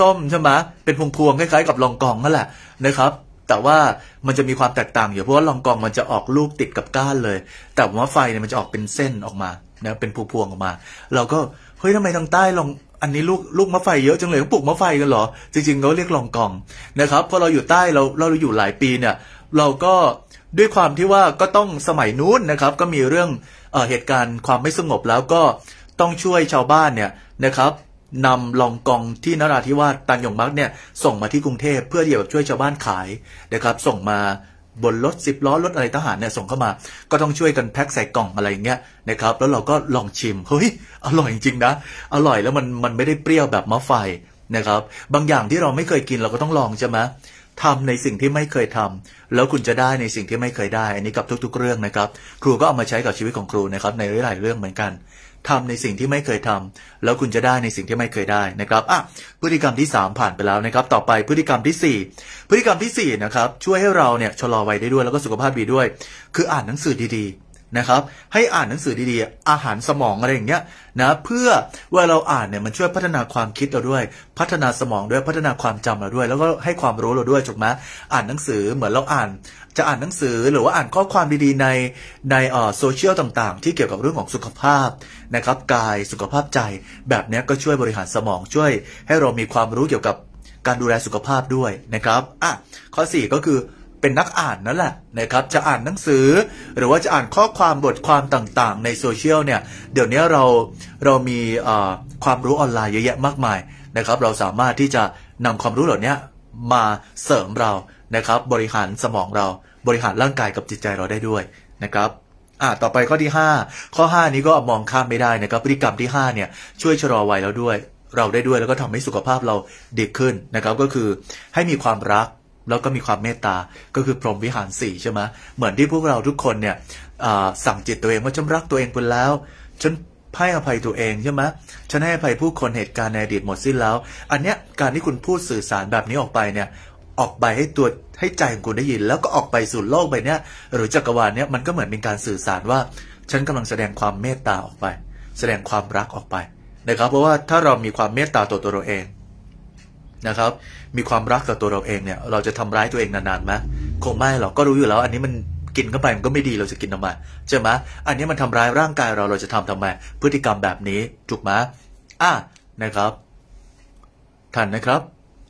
Speaker 1: ส้มๆใช่ไหมเป็นพวงๆคล้ายๆกับลองกองนั่นแหละนะครับ แต่ว่ามันจะมีความแตกต่างอยู่เพราะว่าลองกองมันจะออกลูกติดกับก้านเลย แต่มะไฟเนี่ยมันจะออกเป็นเส้นออกมานะเป็นพวงๆออกมา เราก็เฮ้ยทำไมทางใต้ลองอันนี้ลูกลูกมะไฟเยอะ จังเลยเขาปลูกมะไฟกันเหรอ จริงๆเขาเรียกลองกองนะครับพอเราอยู่ใต้เราเราอยู่หลายปีเนี่ย เราก็ด้วยความที่ว่าก็ต้องสมัยนู้นนะครับ ก็มีเรื่องเอเหตุการณ์ความไม่สงบแล้วก็ต้องช่วยชาวบ้านเนี่ยนะครับนำลองกองที่นราธิวาสตันยงมักเนี่ยส่งมาที่กรุงเทพเพื่อที่จะช่วยชาวบ้านขายนะครับ ส่งมาบนรถสิบล้อรถอะไรทหารเนี่ยส่งเข้ามา ก็ต้องช่วยกันแพ็คใส่กล่องอะไรอย่างเงี้ยนะครับ แล้วเราก็ลองชิมเฮ้ยอร่อยจริงๆนะอร่อยแล้วมันมันไม่ได้เปรี้ยวแบบมะไฟนะครับ บางอย่างที่เราไม่เคยกินเราก็ต้องลองใช่ไหมทำในสิ่งที่ไม่เคยทำ แล้วคุณจะได้ในสิ่งที่ไม่เคยได้ อันนี้กับทุกๆเรื่องนะครับ ครูก็เอามาใช้กับชีวิตของครูนะครับในหลายๆเรื่องเหมือนกัน ทำในสิ่งที่ไม่เคยทำ แล้วคุณจะได้ในสิ่งที่ไม่เคยได้นะครับอ่ะพฤติกรรมที่ 3 ผ่านไปแล้วนะครับต่อไปพฤติกรรมที่4พฤติกรรมที่4นะครับช่วยให้เราเนี่ยชะลอวัยได้ด้วยแล้วก็สุขภาพดีด้วย คืออ่านหนังสือดี ๆนะครับให้อ่านหนังสือดีๆ อาหารสมองอะไรอย่างเงี้ยนะ เพื่อเวลาเราอ่านเนี่ยมันช่วยพัฒนาความคิดเราด้วย พัฒนาสมองด้วย พัฒนาความจำเราด้วย แล้วก็ให้ความรู้เราด้วยถูกไหมอ่านหนังสือเหมือนเราอ่าน จะอ่านหนังสือหรือว่า อ่านข้อความดีๆในในโซเชียลต่างๆ ที่เกี่ยวกับเรื่องของสุขภาพนะครับกายสุขภาพใจแบบนี้ก็ช่วยบริหารสมองช่วยให้เรามีความรู้เกี่ยวกับการดูแลสุขภาพด้วยนะครับอ่ะข้อ 4 ก็คือเป็นนักอ่านนั่นแหละนะครับจะอ่านหนังสือ หรือว่าจะอ่านข้อความบทความต่างๆ ในโซเชียลเนี่ยเดี๋ยวนี้เราเรามีความรู้ออนไลน์เยอะแยะมากมายนะครับเราสามารถที่จะนำความรู้เหล่านี้มาเสริมเรานะครับ บริหารสมองเราบริหารร่างกายกับจิตใจเราได้ด้วยนะครับอ่าต่อไปข้อที่ 5 ข้อ 5 นี้ก็มองข้ามไม่ได้นะครับพฤติกรรมที่5เนี่ยช่วยชะลอวัยแล้วด้วย เราได้ด้วย แล้วก็ทำให้สุขภาพเราดีขึ้นนะครับ ก็คือให้มีความรักแล้วก็มีความเมตตา ก็คือพรหมวิหารสี่ใช่ไหมเหมือนที่พวกเราทุกคนเนี่ยสั่งจิตตัวเองว่าฉันรักตัวเองไปแล้ว ฉันให้อภัยตัวเองใช่ไหมฉันให้อภัยผู้คนเหตุการณ์ในอดีตหมดสิ้นแล้ว อันเนี้ยการที่คุณพูดสื่อสารแบบนี้ออกไปเนี่ย ออกไปให้ตัวให้ใจของคุณได้ยิน แล้วก็ออกไปสู่โลกไปเนี้ยหรือจักรวาลเนี้ยมันก็เหมือนเป็นการสื่อสารว่า ฉันกำลังแสดงความเมตตาออกไป แสดงความรักออกไปนะครับเพราะว่าถ้าเรามีความเมตตาตัวตัวเราเองนะครับมีความรักกับตัวเราเองเนี่ยเราจะทำร้ายตัวเองนานๆไหมคงไม่หรอกก็รู้อยู่แล้วอันนี้มันกินเข้าไปมันก็ไม่ดีเราจะกินทำไมใช่ไหมอันนี้มันทำร้ายร่างกายเราเราจะทำทำไมพฤติกรรมแบบนี้ถูกไหมอ่ะนะครับทันนะครับ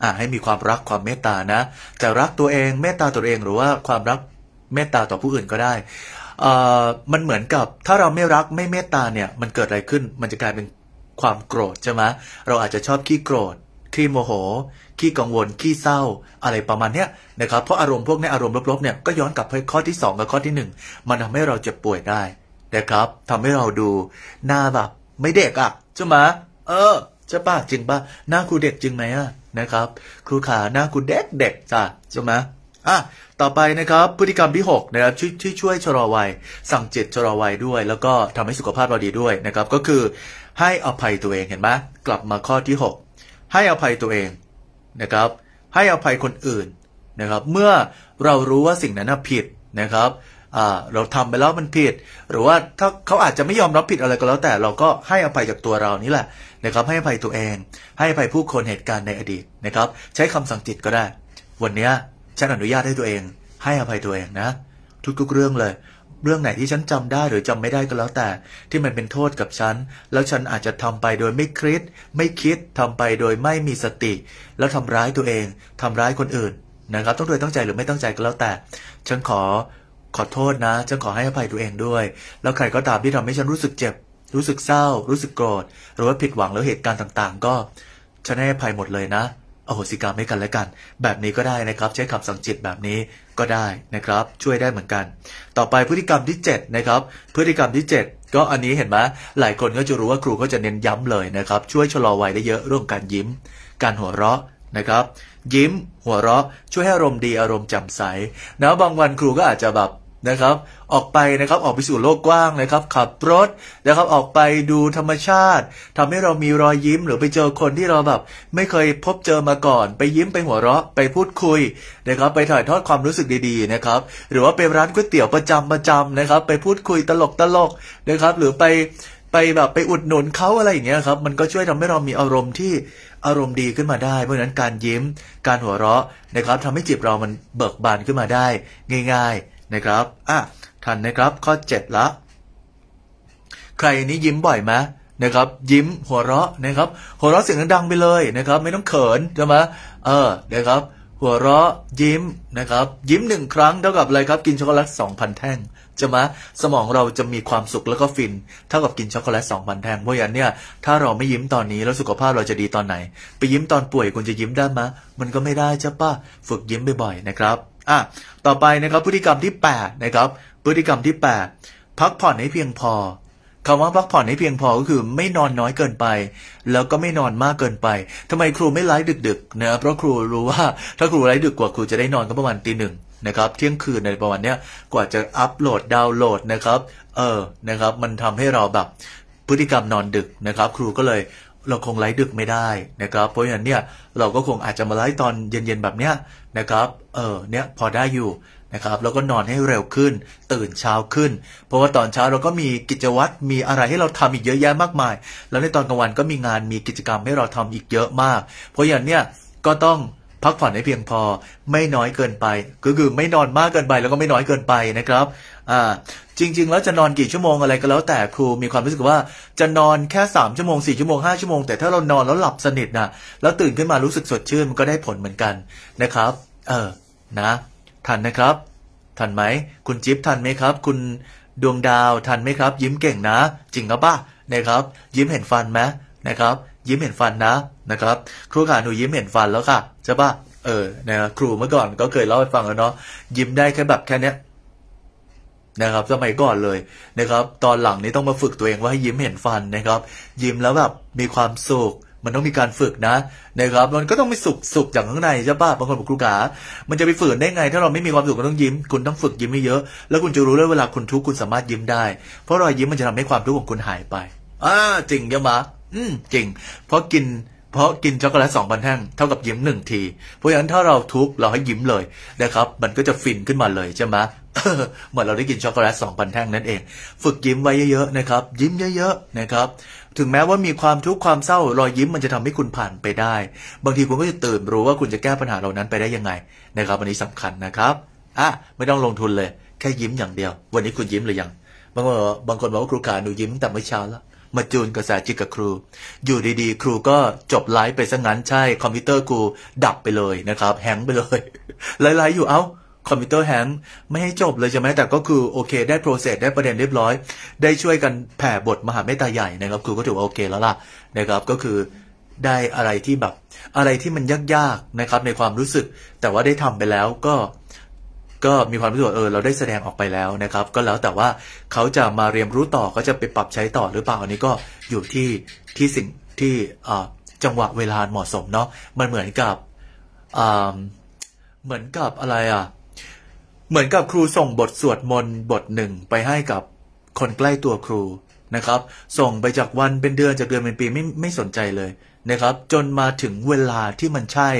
Speaker 1: อ่ะให้มีความรักความเมตตานะจะรักตัวเองเมตตาตัวเองหรือว่าความรักเมตตาต่อผู้อื่นก็ได้อ่มันเหมือนกับถ้าเราไม่รักไม่เมตตาเนี่ยมันเกิดอะไรขึ้นมันจะกลายเป็นความโกรธใช่ไหมเราอาจจะชอบขี้โกรธขี้โมโห ขี้กังวล ขี้เศร้า อะไรประมาณเนี้ยนะครับ เพราะอารมณ์พวกนี้อารมณ์ลบๆเนี่ย ก็ย้อนกลับไปข้อที่ 2 กับข้อที่ 1 มันทำให้เราเจ็บป่วยได้นะครับทำให้เราดูหน้าแบบไม่เด็กอะ่ะใช่ไหมเออใช่ป่ะจริงป่ะหน้าครูเด็กจริงไหมอ่ะนะครับ ครูขาหน้าครูเด็กเด็กจ้ะใช่ไหมอ่ะ ต่อไปนะครับพฤติกรรมที่6นะครับที่ทีช่วยชะลอวัย สั่งเจ็ดชะลอวัยด้วย แล้วก็ทำให้สุขภาพเราดีด้วยนะครับ ก็คือให้อภัยตัวเองเห็นไหมกลับมาข้อที่ 6ให้อภัยตัวเองนะครับ ให้อภัยคนอื่นนะครับ เมื่อเรารู้ว่าสิ่งนั้นผิดนะครับเราทำไปแล้วมันผิด หรือว่าถ้าเขาอาจจะไม่ยอมรับผิดอะไรก็แล้วแต่เราก็ให้อภัยจากตัวเรานี่แหละนะครับ ให้อภัยตัวเอง ให้อภัยผู้คนเหตุการณ์ในอดีตนะครับ ใช้คำสั่งจิตก็ได้ วันนี้ฉันอนุญาตให้ตัวเอง ให้อภัยตัวเองนะ ทุกๆเรื่องเลยเรื่องไหนที่ฉันจำได้หรือจำไม่ได้ก็แล้วแต่ ที่มันเป็นโทษกับฉัน แล้วฉันอาจจะทำไปโดยไม่คิด ไม่คิด ทำไปโดยไม่มีสติ แล้วทำร้ายตัวเองทำร้ายคนอื่นนะครับต้องโดยตั้งใจหรือไม่ตั้งใจก็แล้วแต่ ฉันขอขอโทษนะฉันขอให้อภัยตัวเองด้วย แล้วใครก็ตามที่ทำให้ฉันรู้สึกเจ็บรู้สึกเศร้า รู้สึกโกรธหรือว่าผิดหวังแล้วเหตุการณ์ต่างๆ ก็ฉันให้อภัยหมดเลยนะอโหสิกรรมให้กันและกันแบบนี้ก็ได้นะครับ ใช้คำสังจิตแบบนี้ก็ได้นะครับ ช่วยได้เหมือนกัน ต่อไปพฤติกรรมที่ 7 นะครับพฤติกรรมที่ 7 ก็อันนี้เห็นไหมหลายคนก็จะรู้ว่าครูก็จะเน้นย้ำเลยนะครับ ช่วยชะลอวัยได้เยอะเรื่องการยิ้ม การหัวเราะนะครับยิ้มหัวเราะ ช่วยให้อารมณ์ดีอารมณ์แจ่มใสนะบางวันครูก็อาจจะแบบนะครับ ออกไปนะครับ ออกไปสู่โลกกว้างนะครับ ขับรถนะครับ ออกไปดูธรรมชาติ ทำให้เรามีรอยยิ้ม หรือไปเจอคนที่เราแบบไม่เคยพบเจอมาก่อน ไปยิ้มไปหัวเราะไปพูดคุยนะครับ ไปถ่ายทอดความรู้สึกดีๆนะครับ หรือว่าไปร้านก๋วยเตี๋ยวประจำประจานะครับ ไปพูดคุยตลกตลกนะครับ หรือไปไปแบบไปอุดหนุนเขาอะไรอย่างเงี้ยครับ มันก็ช่วยทำให้เรามีอารมณ์ที่อารมณ์ดีขึ้นมาได้ เพราะฉะนั้นการยิ้ม การหัวเราะนะครับทำให้จิตเรามันเบิกบานขึ้นมาได้ ง่าย ๆนะครับ อ่ะทันนะครับข้อ7ละ ใครนี้ยิ้มบ่อยไหมนะครับ ยิ้มหัวเราะนะครับ หัวเราะเสียงดังๆไปเลยนะครับ ไม่ต้องเขินใช่ไหมเออนะครับ หัวเราะยิ้มนะครับ ยิ้มหนึ่งครั้ง เท่ากับอะไรครับ กินช็อกโกแลต2,000 แท่งจะมาสมองเราจะมีความสุขแล้วก็ฟินเท่ากับกินช็อกโกแลตสองพันแท่งเพราะอย่างเนี่ยถ้าเราไม่ยิ้มตอนนี้แล้วสุขภาพเราจะดีตอนไหน ไปยิ้มตอนป่วยคุณจะยิ้มได้มะมันก็ไม่ได้จ้ะป้าฝึกยิ้มบ่อยๆนะครับอ่ะต่อไปนะครับพฤติกรรมที่ 8 นะครับ พฤติกรรมที่ 8 พักผ่อน ให้เพียงพอคำว่าพักผ่อน ให้เพียงพอ ก็คือไม่นอนน้อยเกินไป แล้วก็ไม่นอนมากเกินไป ทำไมครูไม่ไลฟ์ดึกๆนะเพราะครูรู้ว่าถ้าครูไลฟ์ดึกกว่าครูจะได้นอนก็ประมาณตีหนึ่งนะครับ เที่ยงคืนในประมาณเนี้ยกว่าจะอัปโหลดดาวน์โหลดนะครับ เออนะครับ มันทำให้เราแบบพฤติกรรมนอนดึกนะครับ ครูก็เลยเราคงไลฟ์ดึกไม่ได้นะครับเพราะฉะนั้นเนี่ยเราก็คงอาจจะมาไลฟ์ตอนเย็น ๆแบบเนี้ยนะครับเออเนี่ยพอได้อยู่นะครับแล้วก็นอนให้เร็วขึ้นตื่นเช้าขึ้น เพราะว่าตอนเช้าเราก็มีกิจวัตรมีอะไรให้เราทำอีกเยอะแยะมากมาย แล้วในตอนกลางวันก็มีงานมีกิจกรรมให้เราทำอีกเยอะมาก เพราะอย่างเนี้ยก็ต้องพักผ่อนให้เพียงพอไม่น้อยเกินไป ก็คือไม่นอนมากเกินไปแล้วก็ไม่น้อยเกินไปนะครับอ่าจริง ๆแล้วจะนอนกี่ชั่วโมงอะไรก็แล้วแต่ครูมีความรู้สึกว่าจะนอนแค่3ชั่วโมง4ชั่วโมง5ชั่วโมงแต่ถ้าเรานอนแล้วหลับสนิทนะแล้วตื่นขึ้นมารู้สึกสดชื่นมันก็ได้ผลเหมือนกันนะครับเออนะ ทันนะครับ ทันไหมคุณจิ๊บทันไหมครับ คุณดวงดาวทันไหมครับ ยิ้มเก่งนะ จริงหรือปะนะครับ ยิ้มเห็นฟันไหมนะครับยิ้มเห็นฟันนะนะครับ ครูขาหนูยิ้มเห็นฟันแล้วค่ะใช่ปะเออนะครูเมื่อก่อน ก็เคยเล่าให้ฟังแล้วเนาะยิ้มได้แค่แบบแค่เนี้ยนะครับสมัยก่อนเลยนะครับ ตอนหลังนี้ต้องมาฝึกตัวเองว่าให้ยิ้มเห็นฟันนะครับ ยิ้มแล้วแบบมีความสุขมันต้องมีการฝึกนะ นะครับมันก็ต้องมีสุขสุขจากข้างในใช่ป่ะบางคนบอกครูกา มันจะไปฝืนได้ไงถ้าเราไม่มีความสุขก็ต้องยิ้ม คุณต้องฝึกยิ้มให้เยอะแล้วคุณจะรู้เลยเวลาคุณทุกข์คุณสามารถยิ้มได้เพราะรอยยิ้มมันจะทำให้ความทุกข์ของคุณหายไป อ่า จริงยช่ไอืมจริง เพราะกินเพราะกินช็อกโกแลตสองพันแท่งเท่ากับยิ้มหนึ่งทีเพราะฉะนั้นถ้าเราทุกข์เราให้ยิ้มเลยนะครับ มันก็จะฟินขึ้นมาเลยใช่ไหมเหมือนเราได้กินช็อกโกแลตสองพันแท่งนั่นเอง ฝึกยิ้มไว้เยอะๆนะครับยิ้มเยอะๆนะครับถึงแม้ว่ามีความทุกข์ความเศร้า รอยยิ้มมันจะทำให้คุณผ่านไปได้ บางทีคุณก็จะตื่นรู้ว่าคุณจะแก้ปัญหาเหล่านั้นไปได้ยังไงนะครับอันนี้สำคัญนะครับอ่ะไม่ต้องลงทุนเลย แค่ยิ้มอย่างเดียว วันนี้คุณยิ้มหรือยังบางคนบางคนบอกว่าครูขาหนูยิ้มแต่เมื่อเช้าแล้วมาจูนกับสาจิกกับครูอยู่ดีๆ ครูก็จบไลฟ์ไปซะงั้นใช่คอมพิวเตอร์ครูดับไปเลยนะครับแฮงไปเลยไลฟ์อยู่เอา้าคอมพิวเตอร์แฮงไม่ให้จบเลยใช่ไหมแต่ก็คือโอเคได้โปรเซสได้ประเด็นเรียบร้อย ได้ช่วยกันแผ่บทมหาเมตตาใหญ่นะครับ ครูก็ถือว่าโอเค แล้วล่ะนะครับ ก็คือ ได้อะไรที่แบบ อะไรที่มันยากๆนะครับในความรู้สึก แต่ว่าได้ทำไปแล้วก็ก็มีความรู้สึกเออเราได้แสดงออกไปแล้วนะครับ ก็แล้วแต่ว่าเขาจะมาเรียนรู้ต่อก็จะไปปรับใช้ต่อหรือเปล่าอันนี้ก็อยู่ที่ที่สิ่งที่จังหวะเวลาเหมาะสมเนาะมันเหมือนกับเหมือนกับอะไรอ่ะเหมือนกับครูส่งบท สวดมนต์บทหนึ่ง ไปให้กับคนใกล้ตัวครูนะครับ ส่งไปจากวันเป็นเดือนจากเดือนเป็นปีไม่ไม่สนใจเลยนะครับ จนมาถึงเวลาที่มันใช่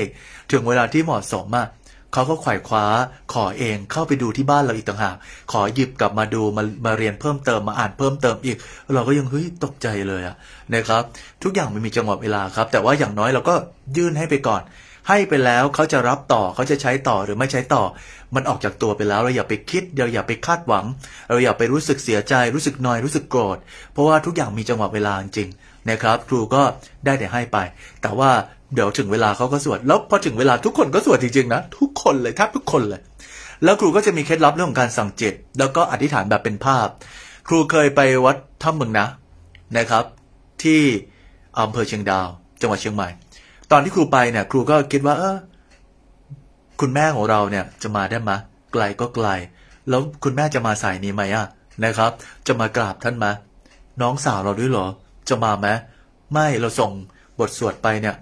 Speaker 1: ถึงเวลาที่เหมาะสมอะเขาก็ขวายคว้า ขอเองเข้าไปดูที่บ้านเราอีกต่างหาก ขอหยิบกลับมาดูมามาเรียนเพิ่มเติม มาอ่านเพิ่มเติมอีก เราก็ยังเฮ้ยตกใจเลยอะนะครับ ทุกอย่างมันมีจังหวะเวลาครับ แต่ว่าอย่างน้อยเราก็ยื่นให้ไปก่อน ให้ไปแล้วเขาจะรับต่อเขาจะใช้ต่อหรือไม่ใช้ต่อ มันออกจากตัวไปแล้วเราอย่าไปคิดเราอย่าไปคาดหวัง เราอย่าไปรู้สึกเสียใจรู้สึกนอยรู้สึกโกรธเพราะว่าทุกอย่างมีจังหวะเวลาจริงนะครับ ครูก็ได้แต่ให้ไป แต่ว่าเดี๋ยวถึงเวลาเขาก็สวด แล้วพอถึงเวลาทุกคนก็สวดจริงๆนะทุกคนเลยแทบทุกคนเลย แล้วครูก็จะมีเคล็ดลับเรื่องของการสั่งจิต แล้วก็อธิษฐานแบบเป็นภาพ ครูเคยไปวัดถ้ำเมืองนะนะครับ ที่อำเภอเชียงดาวจังหวัดเชียงใหม่ ตอนที่ครูไปเนี่ย ครูก็คิดว่าเออคุณแม่ของเราเนี่ยจะมาได้ไหมไกลก็ไกล แล้วคุณแม่จะมาสายนี้ไหมอ่ะนะครับ จะมากราบท่านไหมน้องสาวเราด้วยเหรอ จะมาไหมไม่เราส่งบทสวดไปเนี่ย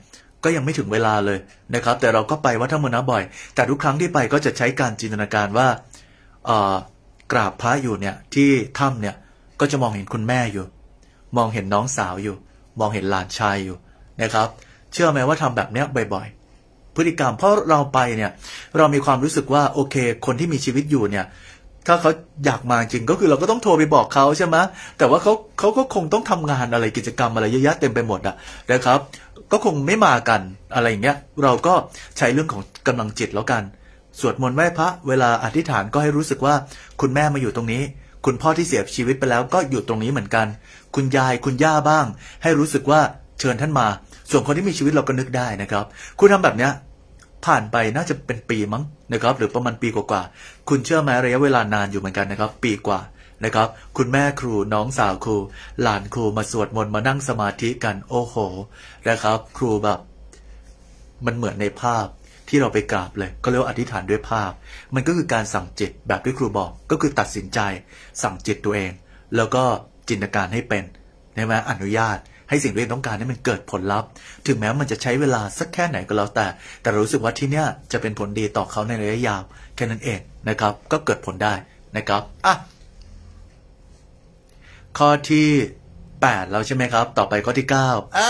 Speaker 1: ก็ยังไม่ถึงเวลาเลยนะครับ แต่เราก็ไปวัดธรรมนะบ่อย แต่ทุกครั้งที่ไปก็จะใช้การจินตนาการว่า กราบพระอยู่เนี่ยที่ถ้ำเนี่ยก็จะมองเห็นคุณแม่อยู่ มองเห็นน้องสาวอยู่ มองเห็นหลานชายอยู่นะครับ เชื่อไหมว่าทำแบบเนี้ยบ่อย ๆ พฤติกรรมเพราะเราไปเนี่ยเรามีความรู้สึกว่าโอเค คนที่มีชีวิตอยู่เนี่ยถ้าเขาอยากมาจริงก็คือ เราก็ต้องโทรไปบอกเขาใช่ไหมแต่ว่าเขาเขาก็คงต้องทำงานอะไรกิจกรรมอะไรเยอะแยะเต็มไปหมดอะนะครับก็คงไม่มากันอะไรอย่างเงี้ยเราก็ใช้เรื่องของกำลังจิตแล้วกัน สวดมนต์ไหว้พระเวลาอธิษฐานก็ให้รู้สึกว่า คุณแม่มาอยู่ตรงนี้ คุณพ่อที่เสียชีวิตไปแล้ว ก็อยู่ตรงนี้เหมือนกัน คุณยายคุณย่าบ้าง ให้รู้สึกว่าเชิญท่านมา ส่วนคนที่มีชีวิตเราก็นึกได้นะครับ คุณทำแบบเนี้ยผ่านไปน่าจะเป็นปีมั้งนะครับ หรือประมาณปีกว่าๆคุณเชื่อไหมระยะเวลานานอยู่เหมือนกันนะครับ ปีกว่านะครับ คุณแม่ครูน้องสาวครู หลานครูมาสวดมนต์มานั่งสมาธิกันโอ้โหนะครับครูแบบมันเหมือนในภาพที่เราไปกราบเลย ก็เรียกว่าอธิษฐานด้วยภาพ มันก็คือการสั่งจิตแบบที่ครูบอกก็คือตัดสินใจ สั่งจิตตัวเอง แล้วก็จินตการให้เป็นใช่ไหมอนุญาตให้สิ่งที่เราต้องการให้มันเกิดผลลัพธ์ ถึงแม้มันจะใช้เวลาสักแค่ไหนก็แล้วแต่ แต่รู้สึกว่าที่เนี้ยจะเป็นผลดีต่อเขาในระยะยาวแค่นั้นเองนะครับก็เกิดผลได้นะครับอ่ะข้อที่8แล้วใช่ไหมครับ ต่อไปข้อที่ 9อ่า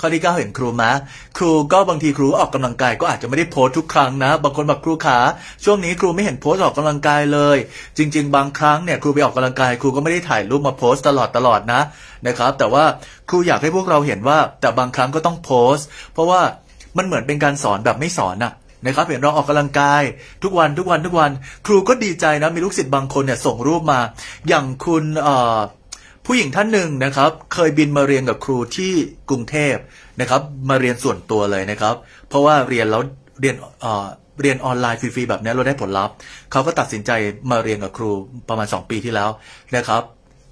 Speaker 1: ข้อที่ 9 เห็นครูมาครูก็บางทีครูออกกำลังกาย ก็อาจจะไม่ได้โพสทุกครั้งนะ บางคนบอกครูขาช่วงนี้ครูไม่เห็นโพสออกกำลังกายเลย จริง ๆ บางครั้งเนี่ย ครูไปออกกำลังกาย ครูก็ไม่ได้ถ่ายรูปมาโพสตลอดตลอดนะนะครับ แต่ว่าครูอยากให้พวกเราเห็นว่าแต่บางครั้งก็ต้องโพสเพราะว่ามันเหมือนเป็นการสอนแบบไม่สอนอะนะครับเห็นเราออกกำลังกาย ทุกวันทุกวันทุกวันครูก็ดีใจนะ มีลูกศิษย์บางคนเนี่ยส่งรูปมา อย่างคุณเอ่อผู้หญิงท่านหนึ่งนะครับเคยบินมาเรียนกับครูที่กรุงเทพนะครับมาเรียนส่วนตัวเลยนะครับเพราะว่าเรียนแล้วเรียนเรียนออนไลน์ฟรีๆแบบนี้เราได้ผลลัพธ์ เขาก็ตัดสินใจมาเรียนกับครูประมาณ 2 ปีที่แล้วนะครับ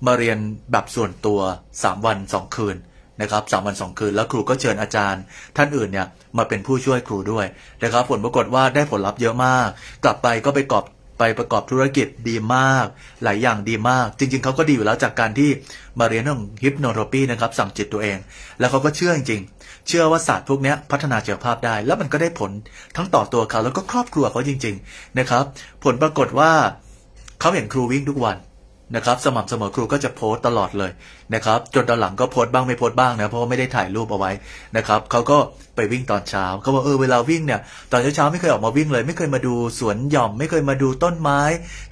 Speaker 1: มาเรียนแบบส่วนตัว 3 วัน 2 คืนนะครับสามวันสองคืนแล้วครูก็เชิญอาจารย์ท่านอื่นเนี่ยมาเป็นผู้ช่วยครูด้วยนะครับผลปรากฏว่าได้ผลลัพธ์เยอะมาก กลับไปก็ไปกอบไปประกอบธุรกิจดีมาก หลายอย่างดีมากจริงๆ เขาก็ดีอยู่แล้วจากการที่มาเรียนเรื่องฮิปโนโทรปีนะครับสั่งจิตตัวเอง แล้วเขาก็เชื่อจริงๆ เชื่อว่าศาสตร์พวกนี้พัฒนาเชียวภาพได้ แล้วมันก็ได้ผลทั้งต่อตัวเขาแล้วก็ครอบครัวเขาจริงๆนะครับผลปรากฏว่า เขาเห็นครูวิ่งทุกวันนะครับสม่ำเสมอครูก็จะโพสตลอดเลยนะครับจนตอนหลังก็โพสบ้างไม่โพสบ้างนะเพราะว่าไม่ได้ถ่ายรูปเอาไว้นะครับเขาก็ไปวิ่งตอนเช้าเขาบอกเออเวลาวิ่งเนี่ยตอนเช้าไม่เคยออกมาวิ่งเลย ไม่เคยมาดูสวนหย่อม ไม่เคยมาดูต้นไม้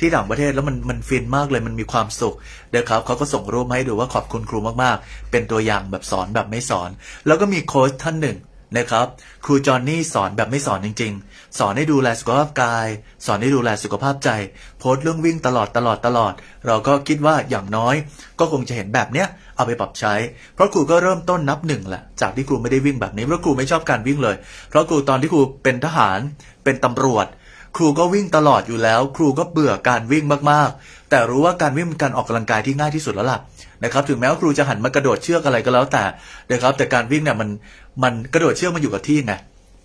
Speaker 1: ที่ต่างประเทศแล้วมันมันฟินมากเลยมันมีความสุขนะครับเขาก็ส่งรูปมาให้ดูว่าขอบคุณครูมากๆ เป็นตัวอย่างแบบสอนแบบไม่สอน แล้วก็มีโค้ชท่านหนึ่งนะครับ ครูจอนนี่สอนแบบไม่สอนจริงๆ สอนให้ดูแลสุขภาพกาย สอนให้ดูแลสุขภาพใจ โพสต์เรื่องวิ่งตลอดตลอดตลอด เราก็คิดว่าอย่างน้อย ก็คงจะเห็นแบบเนี้ยเอาไปปรับใช้ เพราะครูก็เริ่มต้นนับหนึ่งแหละ จากที่ครูไม่ได้วิ่งแบบนี้ เพราะครูไม่ชอบการวิ่งเลย เพราะครูตอนที่ครูเป็นทหาร เป็นตำรวจ ครูก็วิ่งตลอดอยู่แล้ว ครูก็เบื่อการวิ่งมากๆ แต่รู้ว่าการวิ่งเป็นการออกกำลังกายที่ง่ายที่สุดแล้วล่ะนะครับ ถึงแม้ว่าครูจะหันมากระโดดเชือกอะไรก็แล้วแต่นะครับ แต่การวิ่งเนี่ยมันมันกระโดดเชือกมาอยู่กับที่ไง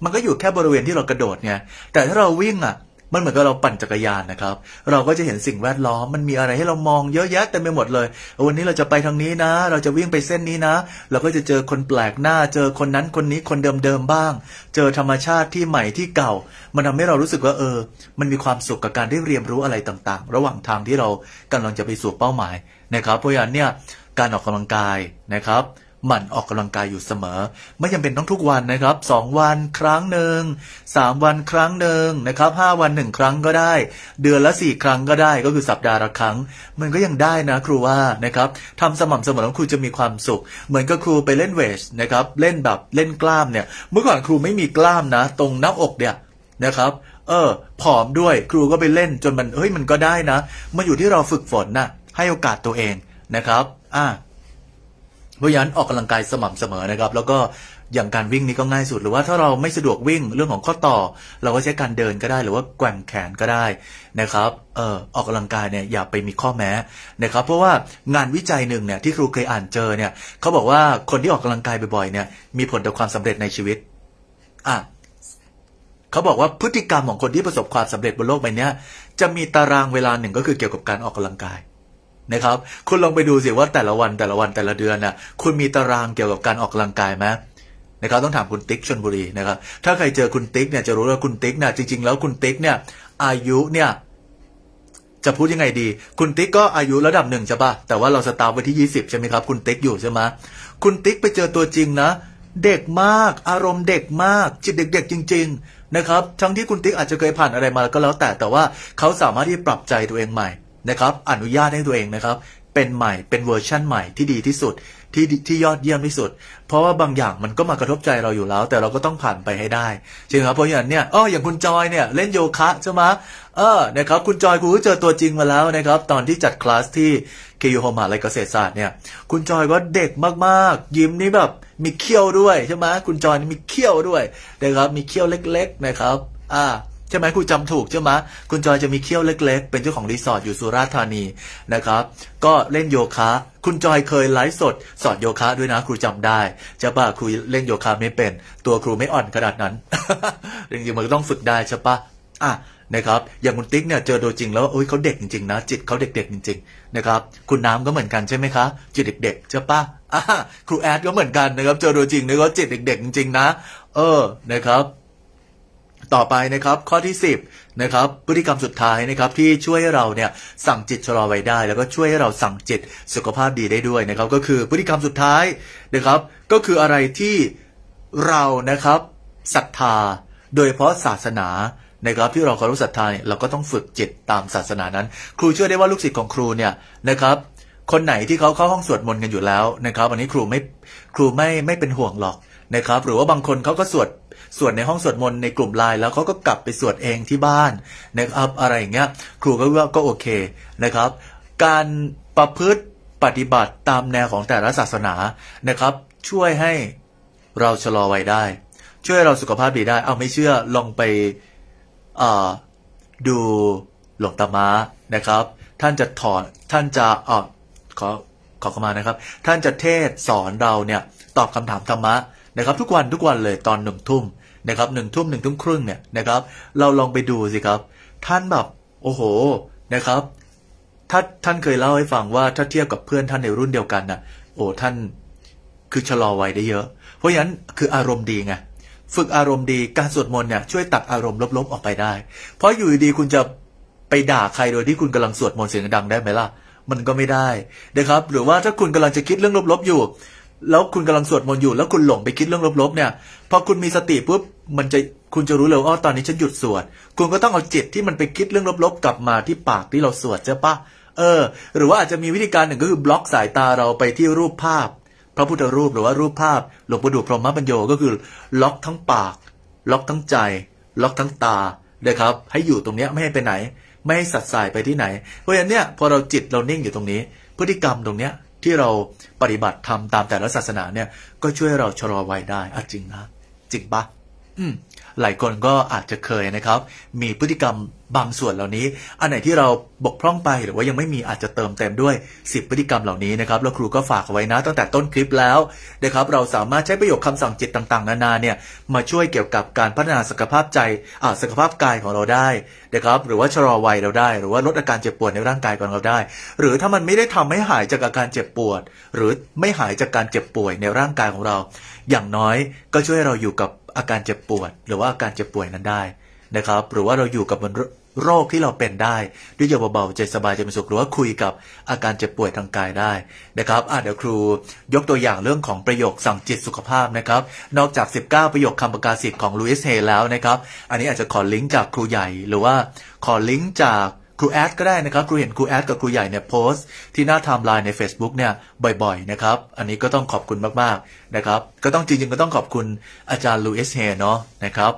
Speaker 1: มันก็อยู่แค่บริเวณที่เรากระโดดไง แต่ถ้าเราวิ่งอ่ะ มันเหมือนกับเราปั่นจักรยานนะครับ เราก็จะเห็นสิ่งแวดล้อม มันมีอะไรให้เรามองเยอะแยะเต็มไปหมดเลย วันนี้เราจะไปทางนี้นะ เราจะวิ่งไปเส้นนี้นะ เราก็จะเจอคนแปลกหน้า เจอคนนั้นคนนี้คนเดิมๆ บ้าง เจอธรรมชาติที่ใหม่ที่เก่า มันทำให้เรารู้สึกว่าเออ มันมีความสุขกับการได้เรียนรู้อะไรต่างๆ ระหว่างทางที่เรากำลังจะไปสู่เป้าหมายนะครับ เพราะฉะนั้นเนี่ยการออกกำลังกายนะครับหมั่นออกกำลังกายอยู่เสมอ ไม่จาเป็นต้องทุกวันนะครับสองวันครั้งหนึ่งสามวันครั้งหนึ่งนะครับห้าวันหนึ่งครั้งก็ได้ เดือนละสี่ครั้งก็ได้ก็คือสัปดาห์ละครั้งมันก็ยังได้นะ ครูว่านะครับทำสม่ำเสมอแล้วครูจะมีความสุข เหมือนกับครูไปเล่นเวทนะครับเล่นแบบเล่นกล้ามเนี่ย เมื่อก่อนครูไม่มีกล้ามนะ ตรงหน้าอกเนี่ยนะครับเออผอมด้วยครูก็ไปเล่นจนมันเฮ้ยมันก็ได้นะมาอยู่ที่เราฝึกฝนนะ่ะให้โอกาสตัวเองนะครับอ่าเพราะฉะนั้นออกกำลังกายสม่ำเสมอนะครับ แล้วก็อย่างการวิ่งนี่ก็ง่ายสุด หรือว่าถ้าเราไม่สะดวกวิ่งเรื่องของข้อต่อ เราก็ใช้การเดินก็ได้ หรือว่าแกว่งแขนก็ได้นะครับเอ่อออกกำลังกายเนี่ยอย่าไปมีข้อแม้นะครับ เพราะว่างานวิจัยหนึ่งเนี่ยที่ครูเคยอ่านเจอเนี่ยเขาบอกว่าคนที่ออกกำลังกายบ่อยๆเนี่ย มีผลต่อความสำเร็จในชีวิตอ่ะเขาบอกว่าพฤติกรรมของคนที่ประสบความสำเร็จบนโลกใบนี้จะมีตารางเวลาหนึ่งก็คือเกี่ยวกับการออกกำลังกายนะครับคุณลองไปดูสิว่าแต่ละวันแต่ละวันแต่ละเดือนนะคุณมีตารางเกี่ยวกับการออกกำลังกายไหมนะครับต้องถามคุณติ๊กชนบุรีนะครับถ้าใครเจอคุณติ๊กเนี่ยจะรู้ว่าคุณติ๊กเนี่ยจริง ๆแล้วคุณติ๊กเนี่ยอายุเนี่ยจะพูดยังไงดี คุณติ๊กก็อายุระดับหนึ่งใช่ปะแต่ว่าเราสตาร์ไว้ที่ 20ใช่ไหมครับคุณติ๊กอยู่ใช่ไหมคุณติ๊กไปเจอตัวจริงนะ เด็กมาก อารมณ์เด็กมากจิตเด็กๆจริงๆนะครับทั้งที่คุณติ๊กอาจจะเคยผ่านอะไรมาก็แล้วแต่แต่ว่า เขาสามารถที่ปรับใจตัวเองใหม่นะครับอนุญาตให้ตัวเองนะครับเป็นใหม่เป็นเวอร์ชั่นใหม่ที่ดีที่สุดที่ที่ยอดเยี่ยมที่สุด เพราะว่าบางอย่างมันก็มากระทบใจเราอยู่แล้ว แต่เราก็ต้องผ่านไปให้ได้ใช่ไหมครับเพราะอย่างเนี้ยอ้ออย่างคุณจอยเนี่ยเล่นโยคะใช่ไหมเออนะครับคุณจอยกูก็เจอตัวจริงมาแล้วนะครับตอนที่จัดคลาสที่เคยูโฮมาไรเกษตรศาสตร์เนี่ยคุณจอยก็เด็กมากๆ ยิ้มนี่แบบ มีเขี้ยวด้วยใช่ไหมคุณจอยมีเขี้ยวด้วยนะครับมีเขี้ยวเล็กๆนะครับอ่าช่ไหมคุณจำถูกใช่ไหมคุณจอยจะมีเขี้ยวเล็กๆ เป็นเจ้าของรีสอร์ทอยู่สุราษฎร์ธานีนะครับ ก็เล่นโยคะคุณจอยเคยไลฟ์สดสอนโยคะด้วยนะครูจำได้จะป่ะครูเล่นโยคะไม่เป็น ตัวครูไม่อ่อนขนาดนั้นจริงๆมันก็ต้องฝึกได้ใช่ป่ะอ่ะนะครับ อย่างคุณติ๊กเนี่ยเจอโดยจริงแล้วโอ้ยเขาเด็กจริงๆนะ จิตเขาเด็กๆจริงๆนะครับ คุณน้ำก็เหมือนกันใช่ไหมคะจิตเด็กๆใช่ป่ะครูแอดก็เหมือนกันนะครับเจอโดยจริงนะ่ยก็จิตเด็กๆจริงๆนะเออ นะครับต่อไปนะครับข้อที่ 10นะครับพฤติกรรมสุดท้ายนะครับที่ช่วยให้เราเนี่ยสั่งจิตชะลอไว้ได้ แล้วก็ช่วยให้เราสั่งจิตสุขภาพดีได้ด้วยนะครับก็คือพฤติกรรมสุดท้ายนะครับก็คืออะไรที่เรานะครับศรัทธาโดยเพราะศาสนานะครับที่เราเคารพศรัทธาเนี่ยเราก็ต้องฝึกจิตตามศาสนานั้น ครูเชื่อได้ว่าลูกศิษย์ของครูเนี่ยนะครับคนไหนที่เขาเข้าห้องสวดมนต์กันอยู่แล้วนะครับวันนี้ครูไม่ครูไม่ไม่เป็นห่วงหรอกนะครับหรือว่าบางคนเขาก็สวดสวดในห้องสวดมนต์ในกลุ่มไลน์แล้วเขาก็กลับไปสวดเองที่บ้านนะครับอะไรอย่างเงี้ยครูก็ว่าก็โอเคนะครับ การประพฤติปฏิบัติตามแนวของแต่ละศาสนานะครับ ช่วยให้เราชะลอวัยได้ ช่วยเราสุขภาพดีได้ เอาไม่เชื่อลองไปดูหลวงตามานะครับ ท่านจะถอดท่านจะออขอขอเข้ามานะครับ ท่านจะเทศสอนเราเนี่ยตอบคำถามธรรมะนะครับทุกวันทุกวันเลยตอนหนึ่งทุ่มนะครับหนึ่งทุ่มหนึ่งทุ่มครึ่งเนี่ยนะครับ เราลองไปดูสิครับ ท่านแบบโอ้โหนะครับ ถ้าท่านเคยเล่าให้ฟังว่าถ้าเทียบกับเพื่อนท่านในรุ่นเดียวกันน่ะ โอ้ท่านคือชะลอวัยได้เยอะ เพราะฉะนั้นคืออารมณ์ดีไงฝึกอารมณ์ดีการสวดมนต์เนี่ยช่วยตัดอารมณ์ลบๆออกไปได้ เพราะอยู่ดีคุณจะไปด่าใครโดยที่คุณกำลังสวดมนต์เสียงดังได้ไหมล่ะมันก็ไม่ได้นะครับ หรือว่าถ้าคุณกำลังจะคิดเรื่องลบๆอยู่แล้วคุณกำลังสวดมนต์อยู่แล้วคุณหลงไปคิดเรื่องลบๆเนี่ยพอคุณมีสติปุ๊บมันจะคุณจะรู้เลยว่าตอนนี้ฉันหยุดสวดคุณก็ต้องเอาจิตที่มันไปคิดเรื่องลบๆ กลับมาที่ปากที่เราสวดใช่ปะเออ หรือว่าอาจจะมีวิธีการหนึ่งก็คือ บล็อกสายตาเราไปที่รูปภาพ พระพุทธรูปหรือว่ารูปภาพหลวงปู่ดูพรหมปัญโยก็คือ ล็อกทั้งปาก ล็อกทั้งใจ ล็อกทั้งตานะครับ ให้อยู่ตรงนี้ไม่ให้ไปไหน ไม่ให้สัดสายไปที่ไหนเพราะฉะนั้นเนี่ยพอเราจิตเรานิ่งอยู่ตรงนี้ พฤติกรรมตรงเนี้ยที่เราปฏิบัติทำตามแต่ละศาสนาเนี่ยก็ช่วยเราชะลอวัยได้อะจริงนะ จริงปะอืมหลายคนก็อาจจะเคยนะครับ มีพฤติกรรมบางส่วนเหล่านี้ อันไหนที่เราบกพร่องไป หรือว่ายังไม่มีอาจจะเติมเต็มด้วย10พฤติกรรมเหล่านี้นะครับแล้วครูก็ฝากไว้นะ ตั้งแต่ต้นคลิปแล้วนะครับเราสามารถใช้ประโยคคำสั่งจิตต่างๆนานาเนี่ยมาช่วยเกี่ยวกับการพัฒนาสุกภาพใจอ่าสกภาพกายของเราได้นะครับหรือว่าชะลอวัยเราได้ หรือว่าลดอาการเจ็บปวดในร่างกายของเราได้ หรือถ้ามันไม่ได้ทำให้หายจากอาการเจ็บปวด หรือไม่หายจากการเจ็บป่วยในร่างกายของเรา อย่างน้อยก็ช่วยให้เราอยู่กับอาการเจ็บปวด หรือว่าอาการเจ็บป่วยนั้นได้นะครับหรือว่าเราอยู่กับมันโรคที่เราเป็นได้ ด้วยเยาวเบาใจสบายใจเป็นสุข หรือว่าคุยกับ อาการเจ็บป่วยทางกายได้นะครับอ่าเดี๋ยวครูยกตัวอย่างเรื่องของประโยคสั่งจิตสุขภาพนะครับนอกจาก 19 ประโยคคำประกาศสิทธิ์ของลุยส์เฮแล้วนะครับอันนี้อาจจะขอลิงก์จากครูใหญ่ หรือว่าขอลิงก์จากครูแอดก็ได้นะครับ ครูเห็นครูแอดกับครูใหญ่เนี่ยโพสต์ที่หน้าไทม์ไลน์ใน Facebook เนี่ยบ่อยๆนะครับ อันนี้ก็ต้องขอบคุณมากๆนะครับ ก็ต้องจริงๆก็ต้องขอบคุณอาจารย์ลูอิสเฮเนาะนะครับ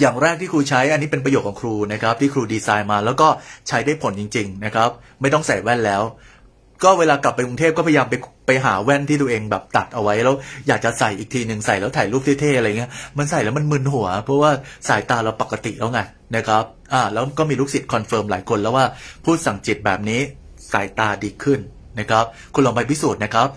Speaker 1: อย่างแรกที่ครูใช้อันนี้เป็นประโยชน์ของครูนะครับ ที่ครูดีไซน์มาแล้วก็ใช้ได้ผลจริงๆนะครับไม่ต้องใส่แว่นแล้วก็เวลากลับไปกรุงเทพก็พยายามไปไปหาแว่นที่ตัวเองแบบตัดเอาไว้แล้ว อยากจะใส่อีกทีหนึ่งใส่แล้วถ่ายรูปเท่ๆอะไรเงี้ยมันใส่แล้วมันมึนหัวเพราะว่าสายตาเราปกติแล้วไงนะครับ อ่าแล้วก็มีลูกศิษย์คอนเฟิร์มหลายคนแล้วว่าพูดสั่งจิตแบบนี้สายตาดีขึ้นนะครับคุณลองไปพิสูจน์นะครับ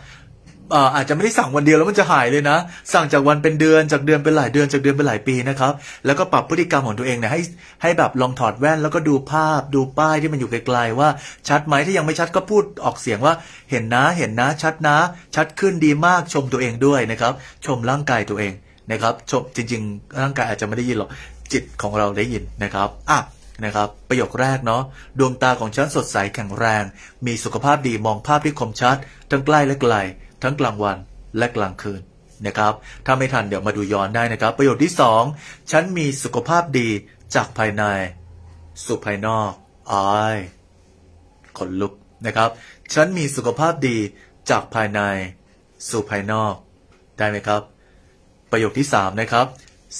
Speaker 1: อาจจะไม่ได้สั่งวันเดียวแล้วมันจะหายเลยนะ สั่งจากวันเป็นเดือน จากเดือนเป็นหลายเดือน จากเดือนเป็นหลายปีนะครับ แล้วก็ปรับพฤติกรรมของตัวเองเนี่ยให้ ให้แบบลองถอดแว่นแล้วก็ดูภาพ ดูป้ายที่มันอยู่ไกลๆว่าชัดไหม ถ้ายังไม่ชัดก็พูดออกเสียงว่า เห็นนะ เห็นนะ ชัดนะ ชัดขึ้นดีมาก ชมตัวเองด้วยนะครับ ชมร่างกายตัวเองนะครับ ชมจริง ๆ ร่างกายอาจจะไม่ได้ยินหรอก จิตของเราได้ยินนะครับอ่ะนะครับ ประโยคแรกเนาะ ดวงตาของฉันสดใสแข็งแรง มีสุขภาพดีมองภาพที่คมชัดทั้งใกล้และไกลทั้งกลางวันและกลางคืนนะครับ ถ้าไม่ทันเดี๋ยวมาดูย้อนได้นะครับ ประโยชน์ที่ 2 ฉันมีสุขภาพดีจากภายในสู่ภายนอก อายขนลุกนะครับ ฉันมีสุขภาพดีจากภายใน สู่ภายนอก ได้ไหมครับ ประโยคที่3นะครับ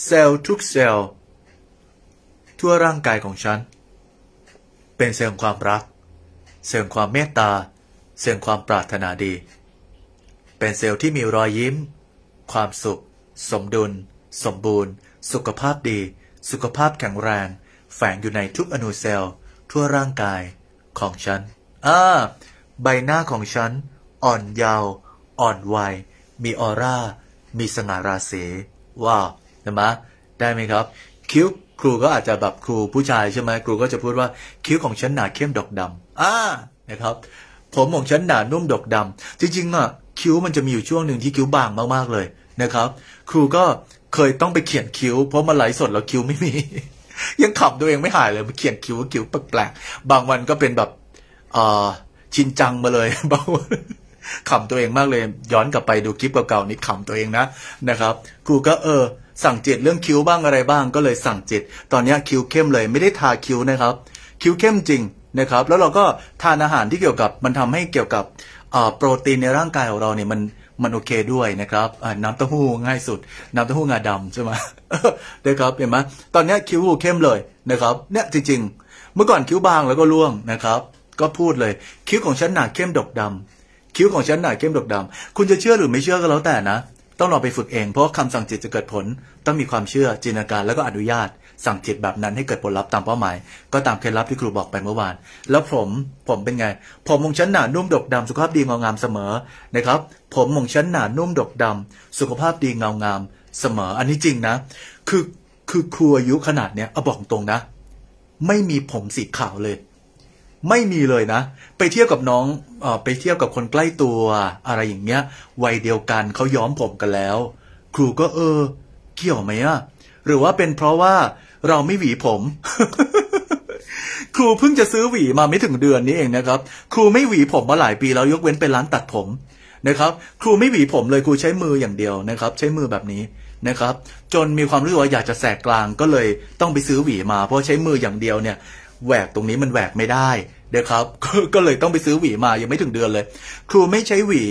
Speaker 1: เซลล์ทุกเซลล์ทั่วร่างกายของฉันเป็นเซลล์ความรักเซลล์ความเมตตาเซลล์ความปรารถนาดีเป็นเซลล์ที่มีรอยยิ้ม ความสุข สมดุล สมบูรณ์ สุขภาพดี สุขภาพแข็งแรง แฝงอยู่ในทุกอนุเซลล์ทั่วร่างกายของฉัน อ่า ใบหน้าของฉันอ่อนเยาว์ อ่อนวัยมีออร่า มีสง่าราศีว้าวนะมได้ไหมครับ คิ้วครูก็อาจจะแบบครู ผู้ชายใช่ไหมครูก็จะพูดว่าคิ้วของฉันหนาเข้มดกดำอ่า นะครับ ผมของฉันหนานุ่มดกดำจริงๆอ่ะคิ้วมันจะมีอยู่ช่วงหนึ่งที่คิ้วบางมากๆเลยนะครับ ครูก็เคยต้องไปเขียนคิ้วเพราะมาไหลสดแล้วคิ้วไม่มี ยังขำตัวเองไม่หายเลยไปเขียนคิ้วคิ้วแปลกๆบางวันก็เป็นแบบชินจังมาเลยบางวันขำตัวเองมากเลย ย้อนกลับไปดูคลิปเก่าๆนี่ขำตัวเองนะนะครับ ครูก็เออสั่งเจ็ตเรื่องคิ้วบ้างอะไรบ้างก็เลยสั่งเจ็ตตอนนี้คิ้วเข้มเลย ไม่ได้ทาคิ้วนะครับ คิ้วเข้มจริงนะครับ แล้วเราก็ทานอาหารที่เกี่ยวกับ มันทำให้เกี่ยวกับโปรตีนในร่างกายของเราเนี่ยมันมันโอเคด้วยนะครับน้ำเต้าหู้ง่ายสุดน้ำเต้าหู้งาดำใช่ไหมนะครับเห็นไหมตอนนี้คิ้วเข้มเลยนะครับเนี่ยจริงๆ เมื่อก่อนคิ้วบางแล้วก็ร่วงนะครับ ก็พูดเลยคิ้วของฉันหนาเข้มดกดำ คิ้วของฉันหนาเข้มดกดำ คุณจะเชื่อหรือไม่เชื่อก็แล้วแต่นะ ต้องลองไปฝึกเองเพราะคำสั่งจิตจะเกิดผล ต้องมีความเชื่อจินตนาการแล้วก็อนุญาตสั่งจิตแบบนั้นให้เกิดผลลัพธ์ตามเป้าหมาย ก็ตามเคล็ดลับที่ครูบอกไปเมื่อวาน แล้วผมผมเป็นไง ผมมงชั้นหนานุ่มดกดำสุขภาพดีเงางามเสมอนะครับ ผมมงชั้นหนานุ่มดกดำ สุขภาพดีเงางามเสมอ อันนี้จริงนะ คือคือครูอายุขนาดเนี้ยเอาบอกตรงนะ ไม่มีผมสีขาวเลย ไม่มีเลยนะไปเที่ยวกับน้องอไปเที่ยวกับคนใกล้ตัวอะไรอย่างเงี้ยวัยเดียวกันเขาย้อมผมกันแล้ว ครูก็เออ เกี่ยวไหมอะหรือว่าเป็นเพราะว่าเราไม่หวีผม ครูเพิ่งจะซื้อหวีมาไม่ถึงเดือนนี้เองนะครับ ครูไม่หวีผมมาหลายปีแล้วยกเว้นเป็นร้านตัดผมนะครับ ครูไม่หวีผมเลย ครูใช้มืออย่างเดียวนะครับใช้มือแบบนี้นะครับ จนมีความรู้สึกว่าอยากจะแสกกลางก็เลยต้องไปซื้อหวีมาเพราะใช้มืออย่างเดียวเนี่ย แหวกตรงนี้มันแหวกไม่ได้นะครับก็เลยต้องไปซื้อหวีมายังไม่ถึงเดือนเลย ครูไม่ใช้หวี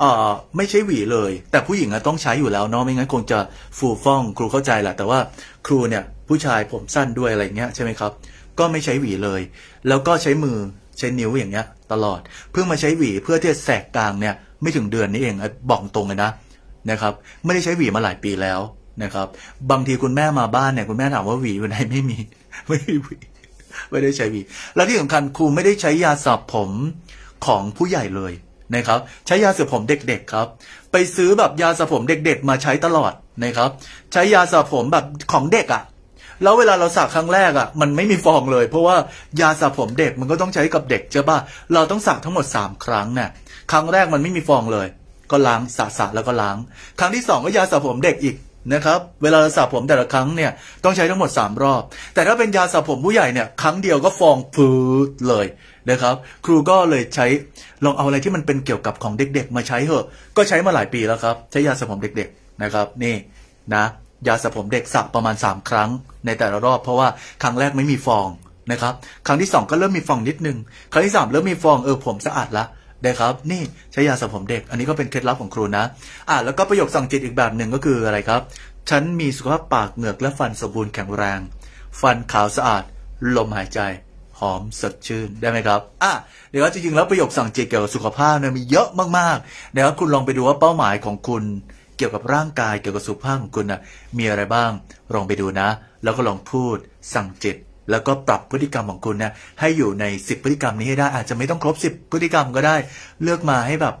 Speaker 1: เอ่อไม่ใช่หวีเลย แต่ผู้หญิงอะต้องใช้อยู่แล้วเนาะไม่งั้นคงจะฟูฟ่องครูเข้าใจแหละแต่ว่าครูเนี่ยผู้ชายผมสั้นด้วยอะไรเงี้ยใช่ไหมครับ ก็ไม่ใช้หวีเลย แล้วก็ใช้มือใช้นิ้วอย่างเงี้ย ตลอดเพิ่งมาใช้หวีเพื่อที่จะแสกกลางเนี่ยไม่ถึงเดือนนี้เองบอกตรงเลยนะนะครับไม่ได้ใช้หวีมาหลายปีแล้วนะครับ บางทีคุณแม่มาบ้านเนี่ยคุณแม่ถามว่าหวีอยู่ไหนไม่มีไม่มีหวีไม่ได้ใช้หวี แล้วที่สำคัญครูไม่ได้ใช้ยาสระผมของผู้ใหญ่เลยนะครับใช้ยาสระผมเด็กๆครับไปซื้อแบบยาสระผมเด็กๆ มาใช้ตลอดนะครับใช้ยาสระผมแบบของเด็กอะ่ะ แล้วเวลาเราสระครั้งแรกอะ่ะมันไม่มีฟองเลย เพราะว่ายาสระผมเด็กมันก็ต้องใช้กับเด็กใช่ปะเราต้องสระทั้งหมด 3 ครั้งเนี่ยครั้งแรกมันไม่มีฟองเลย ก็ล้างสระสระแล้วก็ล้าง ครั้งที่ 2 ก็ยาสระผมเด็กอีกนะครับเวลาสระผมแต่ละครั้งเนี่ยต้องใช้ทั้งหมด 3 รอบ แต่ถ้าเป็นยาสระผมผู้ใหญ่เนี่ยครั้งเดียวก็ฟองฟืดเลยนะครับ ครูก็เลยใช้ลองเอาอะไรที่มันเป็นเกี่ยวกับของเด็ก ๆ มาใช้เถอะก็ใช้มาหลายปีแล้วครับใช้ยาสระผมเด็ก ๆนะครับนี่นะยาสระผมเด็กสระประมาณ 3 ครั้ง ในแต่ละรอบ เพราะว่าครั้งแรกไม่มีฟองนะครับครั้งที่ 2 ก็เริ่มมีฟองนิดนึงครั้งที่ 3 เริ่มมีฟองเออผมสะอาดละนะครับนี่ใช้ยาสระผมเด็กอันนี้ก็เป็นเคล็ดลับของครูนะอ่าแล้วก็ประโยคสั่งจิตอีกแบบหนึ่งก็คืออะไรครับ ฉันมีสุขภาพปากเหงือกและฟันสมบูรณ์แข็งแรง ฟันขาวสะอาด ลมหายใจ หอมสดชื่นได้ไหมครับอ่ะเดี๋ยวจริง ๆ แล้วประโยคสั่งจิตเกี่ยวกับสุขภาพเนี่ยมีเยอะมากๆนะครับคุณลองไปดูว่าเป้าหมายของคุณ เกี่ยวกับร่างกาย เกี่ยวกับสุขภาพของคุณนะมีอะไรบ้าง ลองไปดูนะ แล้วก็ลองพูดสั่งจิตแล้วก็ปรับพฤติกรรมของคุณนะให้อยู่ใน 10 พฤติกรรมนี้ให้ได้อาจจะไม่ต้องครบ 10 พฤติกรรมก็ได้ เลือกมาให้แบบ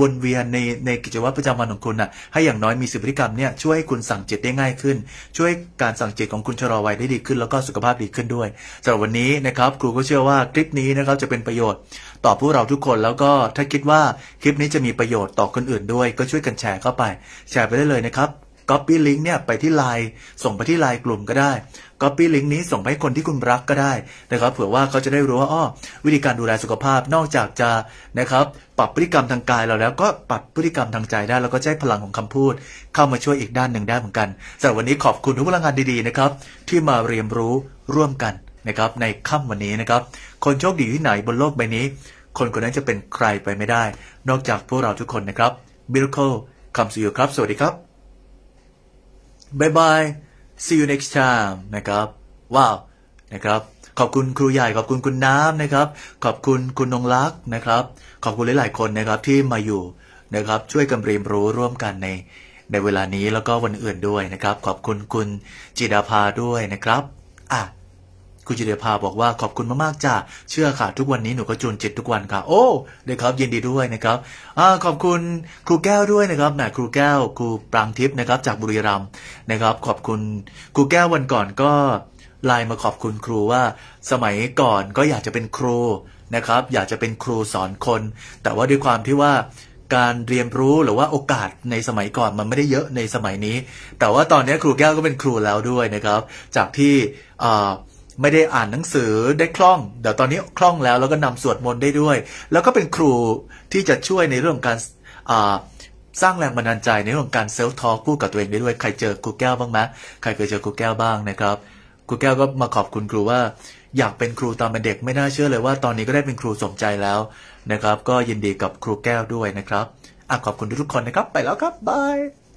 Speaker 1: วนเวียนในในกิจวัตรประจำวันของคุณนะให้อย่างน้อยมีสิบพฤติกรรมเนี่ยช่วยให้คุณสั่งจิตได้ง่ายขึ้น ช่วยการสั่งจิตของคุณชะลอวัยได้ดีขึ้นแล้วก็สุขภาพดีขึ้นด้วยสำหรับวันนี้นะครับครูก็เชื่อว่าคลิปนี้นะครับจะเป็นประโยชน์ ต่อผู้เราทุกคนแล้วก็ถ้าคิดว่าคลิปนี้จะมีประโยชน์ต่อคนอื่นด้วย ก็ช่วยกันแชร์เข้าไป แชร์ไปได้เลยนะครับก๊อปปี้ลิงก์เนี่ยไปที่ไลน์ส่งไปที่ไลน์กลุ่มก็ได้ c ปี้ลิงก์นี้ส่งไปให้คนที่คุณรักก็ได้นะครับ เผื่อว่าเขาจะได้รู้ว่าอ้อวิธีการดูแลสุขภาพนอกจากจะนะครับ ปรับพฤติกรรมทางกายเราแล้วก็ปรับพฤติกรรมทางใจได้ แล้วก็ใช้พลังของคำพูด เข้ามาช่วยอีกด้านหนึ่งได้เหมือนกันสำหรับวันนี้ขอบคุณทุกพลังงานดีๆนะครับ ที่มาเรียนรู้ร่วมกันนะครับ ในค่ำวันนี้นะครับ คนโชคดีที่ไหนบนโลกใบนี้ คนคนนั้นจะเป็นใครไปไม่ได้ นอกจากพวกเราทุกคนนะครับบิลโคลคำสุยครับ สวัสดีครับ บ๊าย บาย see you next time นะครับว้าวนะครับขอบคุณครูใหญ่ ขอบคุณคุณน้ำนะครับ ขอบคุณคุณนงลักษ์นะครับ ขอบคุณหลายๆคนนะครับที่มาอยู่นะครับช่วยกันเรียนรู้ร่วมกันใน ในเวลานี้ แล้วก็วันอื่นด้วยนะครับขอบคุณคุณจิดาภาด้วยนะครับอ่ะคุณจิเดพา บอกว่าขอบคุณมากๆจ้าเชื่อค่ะทุกวันนี้หนูก็จูนจิตทุกวันค่ะ โอ้เดยครับยินดีด้วยนะครับอขอบคุณครูแก้วด้วยนะครับแหมครูแก้ว ครูปรางทิพย์นะครับจากบุรีรัมย์นะครับ ขอบคุณครูแก้ววันก่อนก็ไลน์มาขอบคุณครูว่าสมัยก่อนก็อยากจะเป็นครูนะครับ อยากจะเป็นครูสอนคน แต่ว่าด้วยความที่ว่าการเรียนรู้หรือว่าโอกาสในสมัยก่อนมันไม่ได้เยอะในสมัยนี้ แต่ว่าตอนนี้ครูแก้วก็เป็นครูแล้วด้วยนะครับ จากที่ไม่ได้อ่านหนังสือได้คล่องเดี๋ยวตอนนี้คล่องแล้วแล้วก็นำสวดมนต์ได้ด้วย แล้วก็เป็นครูที่จะช่วยในเรื่องการสร้างแรงบันดาลใจในเรื่องการเซลฟ์ทอคู่กับตัวเองได้ด้วยใครเจอ ครูแก้วบ้างไหมใครเคยเจอครูแก้วบ้างนะครับ ครูแก้วก็มาขอบคุณครูว่า อยากเป็นครูตอนเป็นเด็กไม่น่าเชื่อเลยว่าตอนนี้ก็ได้เป็นครูสมใจแล้วนะครับ ก็ยินดีกับครูแก้วด้วยนะครับอขอบคุณทุกคนนะครับไปแล้วครับบาย